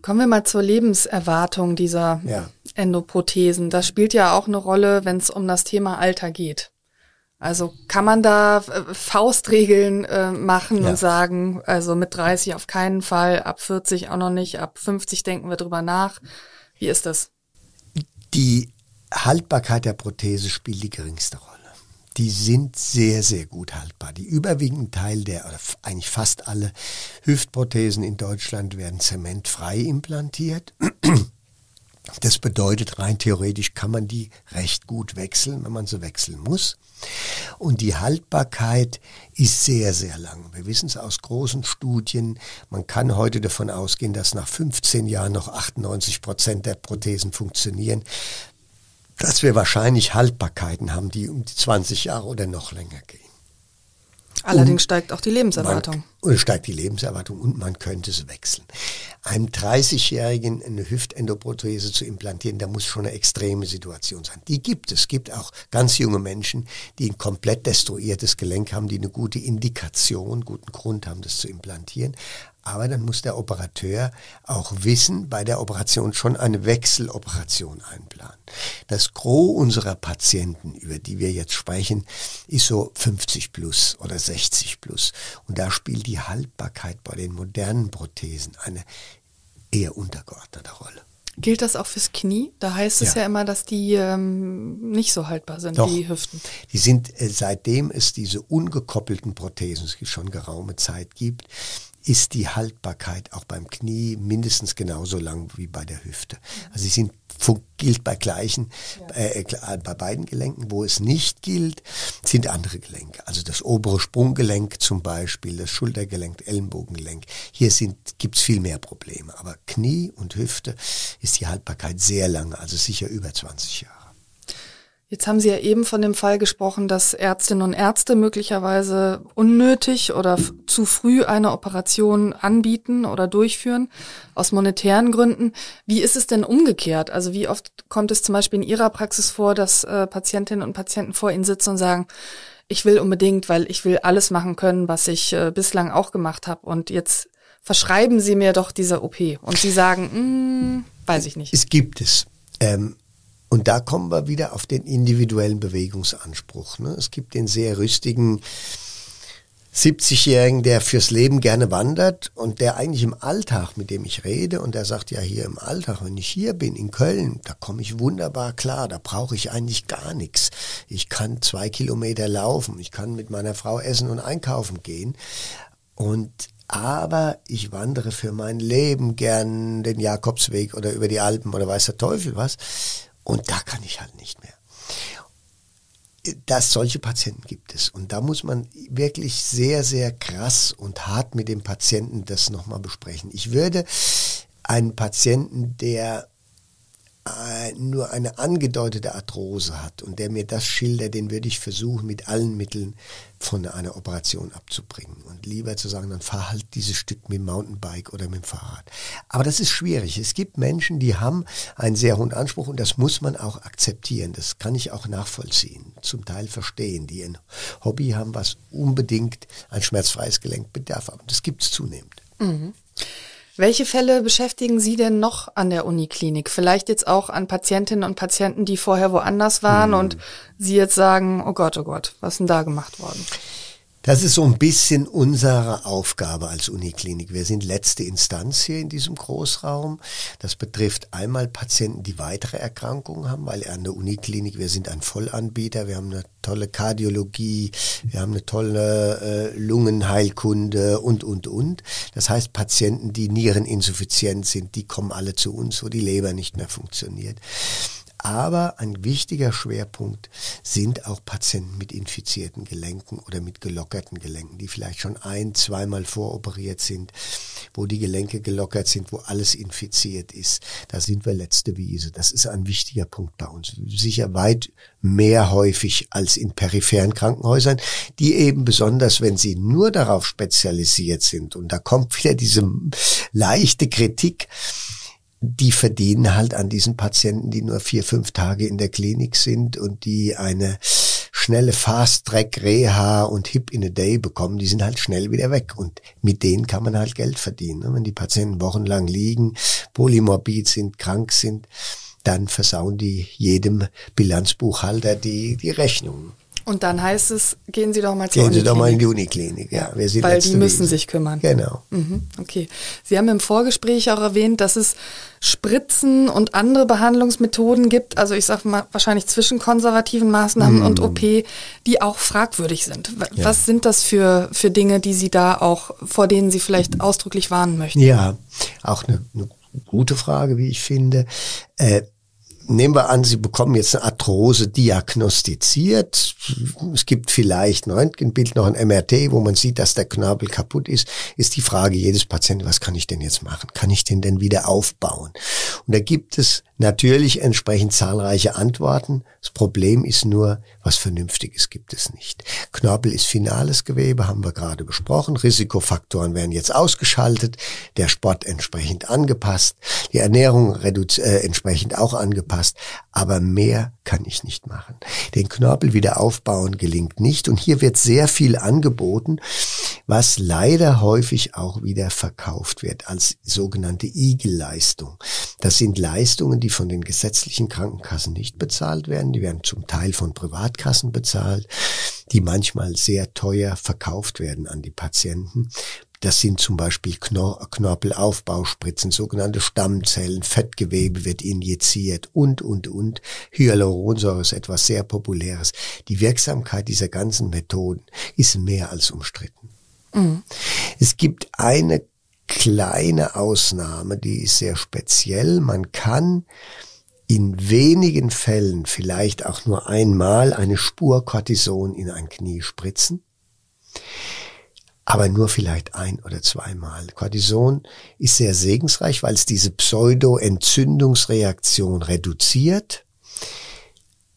Kommen wir mal zur Lebenserwartung dieser ja. Endoprothesen. Das spielt ja auch eine Rolle, wenn es um das Thema Alter geht. Also kann man da äh, Faustregeln äh, machen ja. und sagen, also mit 30 auf keinen Fall, ab 40 auch noch nicht, ab 50 denken wir drüber nach. Wie ist das? Die Haltbarkeit der Prothese spielt die geringste Rolle. Die sind sehr, sehr gut haltbar. Die überwiegenden Teil der, oder eigentlich fast alle Hüftprothesen in Deutschland werden zementfrei implantiert. Das bedeutet, rein theoretisch kann man die recht gut wechseln, wenn man so wechseln muss. Und die Haltbarkeit ist sehr, sehr lang. Wir wissen es aus großen Studien. Man kann heute davon ausgehen, dass nach 15 Jahren noch 98 Prozent der Prothesen funktionieren. Dass wir wahrscheinlich Haltbarkeiten haben, die um die 20 Jahre oder noch länger gehen. Allerdings Und steigt auch die Lebenserwartung. Man, und steigt die Lebenserwartung und man könnte es wechseln. Einem 30-Jährigen eine Hüftendoprothese zu implantieren, da muss schon eine extreme Situation sein. Die gibt es. Es gibt auch ganz junge Menschen, die ein komplett destruiertes Gelenk haben, die eine gute Indikation, guten Grund haben, das zu implantieren. Aber dann muss der Operateur auch wissen, bei der Operation schon eine Wechseloperation einplanen. Das Gros unserer Patienten, über die wir jetzt sprechen, ist so 50 plus oder 60 plus. Und da spielt die die Haltbarkeit bei den modernen Prothesen eine eher untergeordnete Rolle. Gilt das auch fürs Knie? Da heißt es ja, ja immer, dass die ähm, nicht so haltbar sind, Doch. die Hüften. Die sind, äh, seitdem es diese ungekoppelten Prothesen schon geraume Zeit gibt, ist die Haltbarkeit auch beim Knie mindestens genauso lang wie bei der Hüfte. Also sie sind gilt bei gleichen, ja. Äh, äh, äh, bei beiden Gelenken. Wo es nicht gilt, sind andere Gelenke. Also das obere Sprunggelenk zum Beispiel, das Schultergelenk, Ellenbogengelenk. Hier gibt es viel mehr Probleme. Aber Knie und Hüfte ist die Haltbarkeit sehr lange, also sicher über 20 Jahre. Jetzt haben Sie ja eben von dem Fall gesprochen, dass Ärztinnen und Ärzte möglicherweise unnötig oder zu früh eine Operation anbieten oder durchführen, aus monetären Gründen. Wie ist es denn umgekehrt? Also wie oft kommt es zum Beispiel in Ihrer Praxis vor, dass äh, Patientinnen und Patienten vor Ihnen sitzen und sagen, ich will unbedingt, weil ich will alles machen können, was ich äh, bislang auch gemacht habe und jetzt verschreiben Sie mir doch diese OP. Und Sie sagen, mm, weiß ich nicht. Es gibt es. Ähm, und da kommen wir wieder auf den individuellen Bewegungsanspruch. Ne? Es gibt den sehr rüstigen 70-Jährigen, der fürs Leben gerne wandert und der eigentlich im Alltag, mit dem ich rede, und der sagt ja hier im Alltag, wenn ich hier bin, in Köln, da komme ich wunderbar klar, da brauche ich eigentlich gar nichts. Ich kann zwei Kilometer laufen, ich kann mit meiner Frau essen und einkaufen gehen. Und aber ich wandere für mein Leben gern den Jakobsweg oder über die Alpen oder weiß der Teufel was. Und da kann ich halt nicht mehr. Dass solche Patienten gibt es. Und da muss man wirklich sehr, sehr krass und hart mit dem Patienten das nochmal besprechen. Ich würde einen Patienten, der äh, nur eine angedeutete Arthrose hat und der mir das schildert, den würde ich versuchen, mit allen Mitteln von einer Operation abzubringen. Und lieber zu sagen, dann fahr halt dieses Stück mit dem Mountainbike oder mit dem Fahrrad. Aber das ist schwierig. Es gibt Menschen, die haben einen sehr hohen Anspruch und das muss man auch akzeptieren. Das kann ich auch nachvollziehen, zum Teil verstehen, die ein Hobby haben, was unbedingt ein schmerzfreies Gelenk bedarf. Und das gibt es zunehmend. Mhm. Welche Fälle beschäftigen Sie denn noch an der Uniklinik? Vielleicht jetzt auch an Patientinnen und Patienten, die vorher woanders waren hm. und Sie jetzt sagen, oh Gott, oh Gott, was ist denn da gemacht worden? Das ist so ein bisschen unsere Aufgabe als Uniklinik. Wir sind letzte Instanz hier in diesem Großraum. Das betrifft einmal Patienten, die weitere Erkrankungen haben, weil an der Uniklinik, wir sind ein Vollanbieter, wir haben eine tolle Kardiologie, wir haben eine tolle äh, Lungenheilkunde und, und, und. Das heißt, Patienten, die Niereninsuffizient sind, die kommen alle zu uns, wo die Leber nicht mehr funktioniert. Aber ein wichtiger Schwerpunkt sind auch Patienten mit infizierten Gelenken oder mit gelockerten Gelenken, die vielleicht schon ein, zweimal voroperiert sind, wo die Gelenke gelockert sind, wo alles infiziert ist. Da sind wir letzte Wiese. Das ist ein wichtiger Punkt bei uns. Sicher weit mehr häufig als in peripheren Krankenhäusern, die eben besonders, wenn sie nur darauf spezialisiert sind, und da kommt wieder diese leichte Kritik, die verdienen halt an diesen Patienten, die nur vier, fünf Tage in der Klinik sind und die eine schnelle Fast-Track-Reha und Hip in a Day bekommen, die sind halt schnell wieder weg. Und mit denen kann man halt Geld verdienen. Ne? Wenn die Patienten wochenlang liegen, polymorbid sind, krank sind, dann versauen die jedem Bilanzbuchhalter die, die Rechnung. Und dann heißt es, gehen Sie doch mal zur Gehen Sie doch mal in die Uniklinik, ja. Wer Sie Weil die müssen sich kümmern. Genau. Mhm, okay. Sie haben im Vorgespräch auch erwähnt, dass es Spritzen und andere Behandlungsmethoden gibt, also ich sage mal wahrscheinlich zwischen konservativen Maßnahmen mhm. und OP, die auch fragwürdig sind. Was ja. sind das für, für Dinge, die Sie da auch, vor denen Sie vielleicht ausdrücklich warnen möchten? Ja, auch eine, eine gute Frage, wie ich finde. Äh, nehmen wir an, Sie bekommen jetzt eine Arthrose diagnostiziert. Es gibt vielleicht ein Röntgenbild, noch ein MRT, wo man sieht, dass der Knorpel kaputt ist. Ist die Frage jedes Patienten, was kann ich denn jetzt machen? Kann ich den denn wieder aufbauen? Und da gibt es natürlich entsprechend zahlreiche Antworten. Das Problem ist nur, was Vernünftiges gibt es nicht. Knorpel ist finales Gewebe, haben wir gerade besprochen. Risikofaktoren werden jetzt ausgeschaltet, der Sport entsprechend angepasst, die Ernährung äh, entsprechend auch angepasst passt. Aber mehr kann ich nicht machen. Den Knorpel wieder aufbauen gelingt nicht. Und hier wird sehr viel angeboten, was leider häufig auch wieder verkauft wird als sogenannte Igelleistung. Das sind Leistungen, die von den gesetzlichen Krankenkassen nicht bezahlt werden. Die werden zum Teil von Privatkassen bezahlt, die manchmal sehr teuer verkauft werden an die Patienten. Das sind zum Beispiel Kno Knorpelaufbauspritzen, sogenannte Stammzellen, Fettgewebe wird injiziert und, und, und. Hyaluronsäure ist etwas sehr Populäres. Die Wirksamkeit dieser ganzen Methoden ist mehr als umstritten. Mhm. Es gibt eine kleine Ausnahme, die ist sehr speziell. Man kann in wenigen Fällen vielleicht auch nur einmal eine Spur Cortison in ein Knie spritzen aber nur vielleicht ein oder zweimal. Cortison ist sehr segensreich, weil es diese Pseudo-Entzündungsreaktion reduziert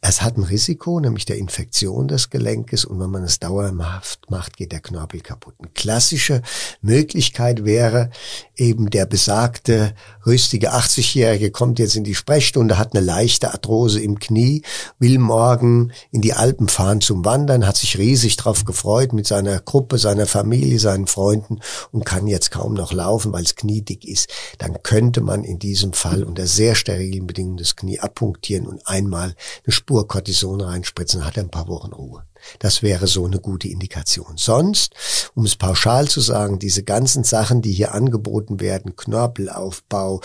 es hat ein Risiko, nämlich der Infektion des Gelenkes und wenn man es dauerhaft macht, geht der Knorpel kaputt. Eine klassische Möglichkeit wäre eben der besagte rüstige 80-Jährige kommt jetzt in die Sprechstunde, hat eine leichte Arthrose im Knie, will morgen in die Alpen fahren zum Wandern, hat sich riesig drauf gefreut mit seiner Gruppe, seiner Familie, seinen Freunden und kann jetzt kaum noch laufen, weil es Knie ist. Dann könnte man in diesem Fall unter sehr sterilen Bedingungen das Knie abpunktieren und einmal eine Spur pur Cortison reinspritzen, hat er ein paar Wochen Ruhe. Das wäre so eine gute Indikation. Sonst, um es pauschal zu sagen, diese ganzen Sachen, die hier angeboten werden, Knorpelaufbau,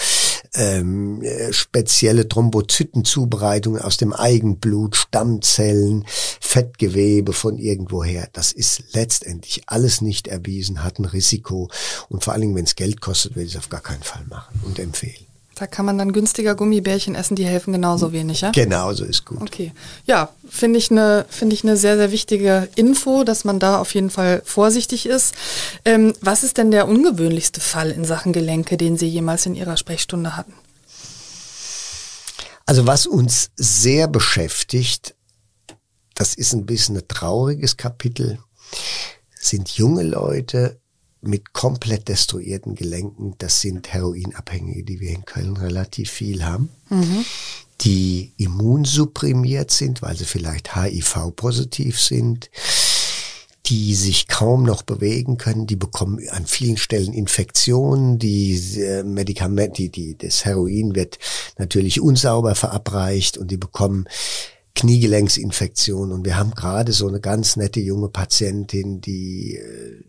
ähm, äh, spezielle Thrombozytenzubereitungen aus dem Eigenblut, Stammzellen, Fettgewebe von irgendwoher. Das ist letztendlich alles nicht erwiesen, hat ein Risiko. Und vor allen Dingen, wenn es Geld kostet, will ich es auf gar keinen Fall machen und empfehlen. Da kann man dann günstiger Gummibärchen essen, die helfen genauso wenig, ja? Genauso ist gut. Okay. Ja, finde ich eine finde ich ne sehr sehr wichtige Info, dass man da auf jeden Fall vorsichtig ist. Ähm, was ist denn der ungewöhnlichste Fall in Sachen Gelenke, den Sie jemals in Ihrer Sprechstunde hatten? Also was uns sehr beschäftigt, das ist ein bisschen ein trauriges Kapitel, sind junge Leute, mit komplett destruierten Gelenken, das sind Heroinabhängige, die wir in Köln relativ viel haben, mhm. die immunsupprimiert sind, weil sie vielleicht HIV-positiv sind, die sich kaum noch bewegen können, die bekommen an vielen Stellen Infektionen, die äh, Medikamente, die, die, das Heroin wird natürlich unsauber verabreicht und die bekommen Kniegelenksinfektionen. Und wir haben gerade so eine ganz nette junge Patientin, die äh,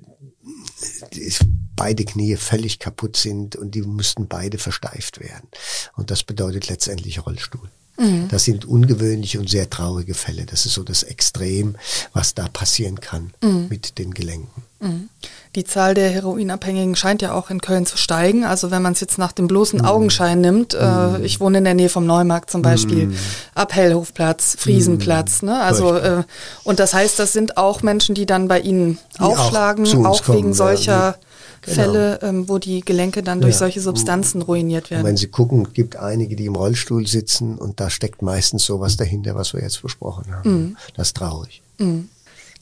beide Knie völlig kaputt sind und die müssten beide versteift werden. Und das bedeutet letztendlich Rollstuhl. Mhm. Das sind ungewöhnliche und sehr traurige Fälle. Das ist so das Extrem, was da passieren kann mhm. mit den Gelenken. Mhm. Die Zahl der Heroinabhängigen scheint ja auch in Köln zu steigen. Also wenn man es jetzt nach dem bloßen mm. Augenschein nimmt, äh, mhm. ich wohne in der Nähe vom Neumarkt zum Beispiel, mm. Abhellhofplatz, Friesenplatz. Ne? Also äh, und das heißt, das sind auch Menschen, die dann bei Ihnen aufschlagen, auch, auch wegen kommen, solcher. Ja genau. Fälle, ähm, wo die Gelenke dann ja. durch solche Substanzen ruiniert werden. Und wenn Sie gucken, gibt einige, die im Rollstuhl sitzen und da steckt meistens sowas dahinter, was wir jetzt besprochen haben. Mhm. Das ist traurig. Mhm.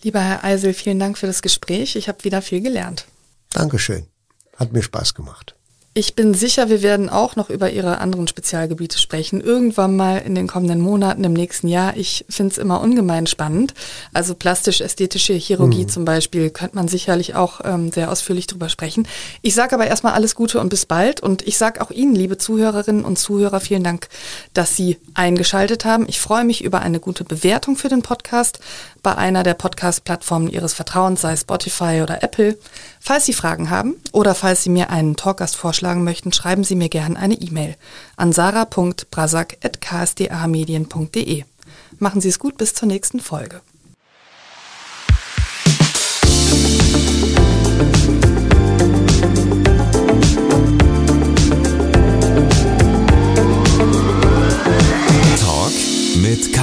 Lieber Herr Eisel, vielen Dank für das Gespräch. Ich habe wieder viel gelernt. Dankeschön. Hat mir Spaß gemacht. Ich bin sicher, wir werden auch noch über Ihre anderen Spezialgebiete sprechen. Irgendwann mal in den kommenden Monaten, im nächsten Jahr. Ich finde es immer ungemein spannend. Also plastisch-ästhetische Chirurgie mhm. zum Beispiel könnte man sicherlich auch ähm, sehr ausführlich drüber sprechen. Ich sage aber erstmal alles Gute und bis bald. Und ich sage auch Ihnen, liebe Zuhörerinnen und Zuhörer, vielen Dank, dass Sie eingeschaltet haben. Ich freue mich über eine gute Bewertung für den Podcast bei einer der Podcast-Plattformen Ihres Vertrauens, sei Spotify oder Apple. Falls Sie Fragen haben oder falls Sie mir einen Talkgast vorschlagen möchten, schreiben Sie mir gerne eine E-Mail an sarah.brasak.ksda-medien.de. Machen Sie es gut, bis zur nächsten Folge. Talk mit K.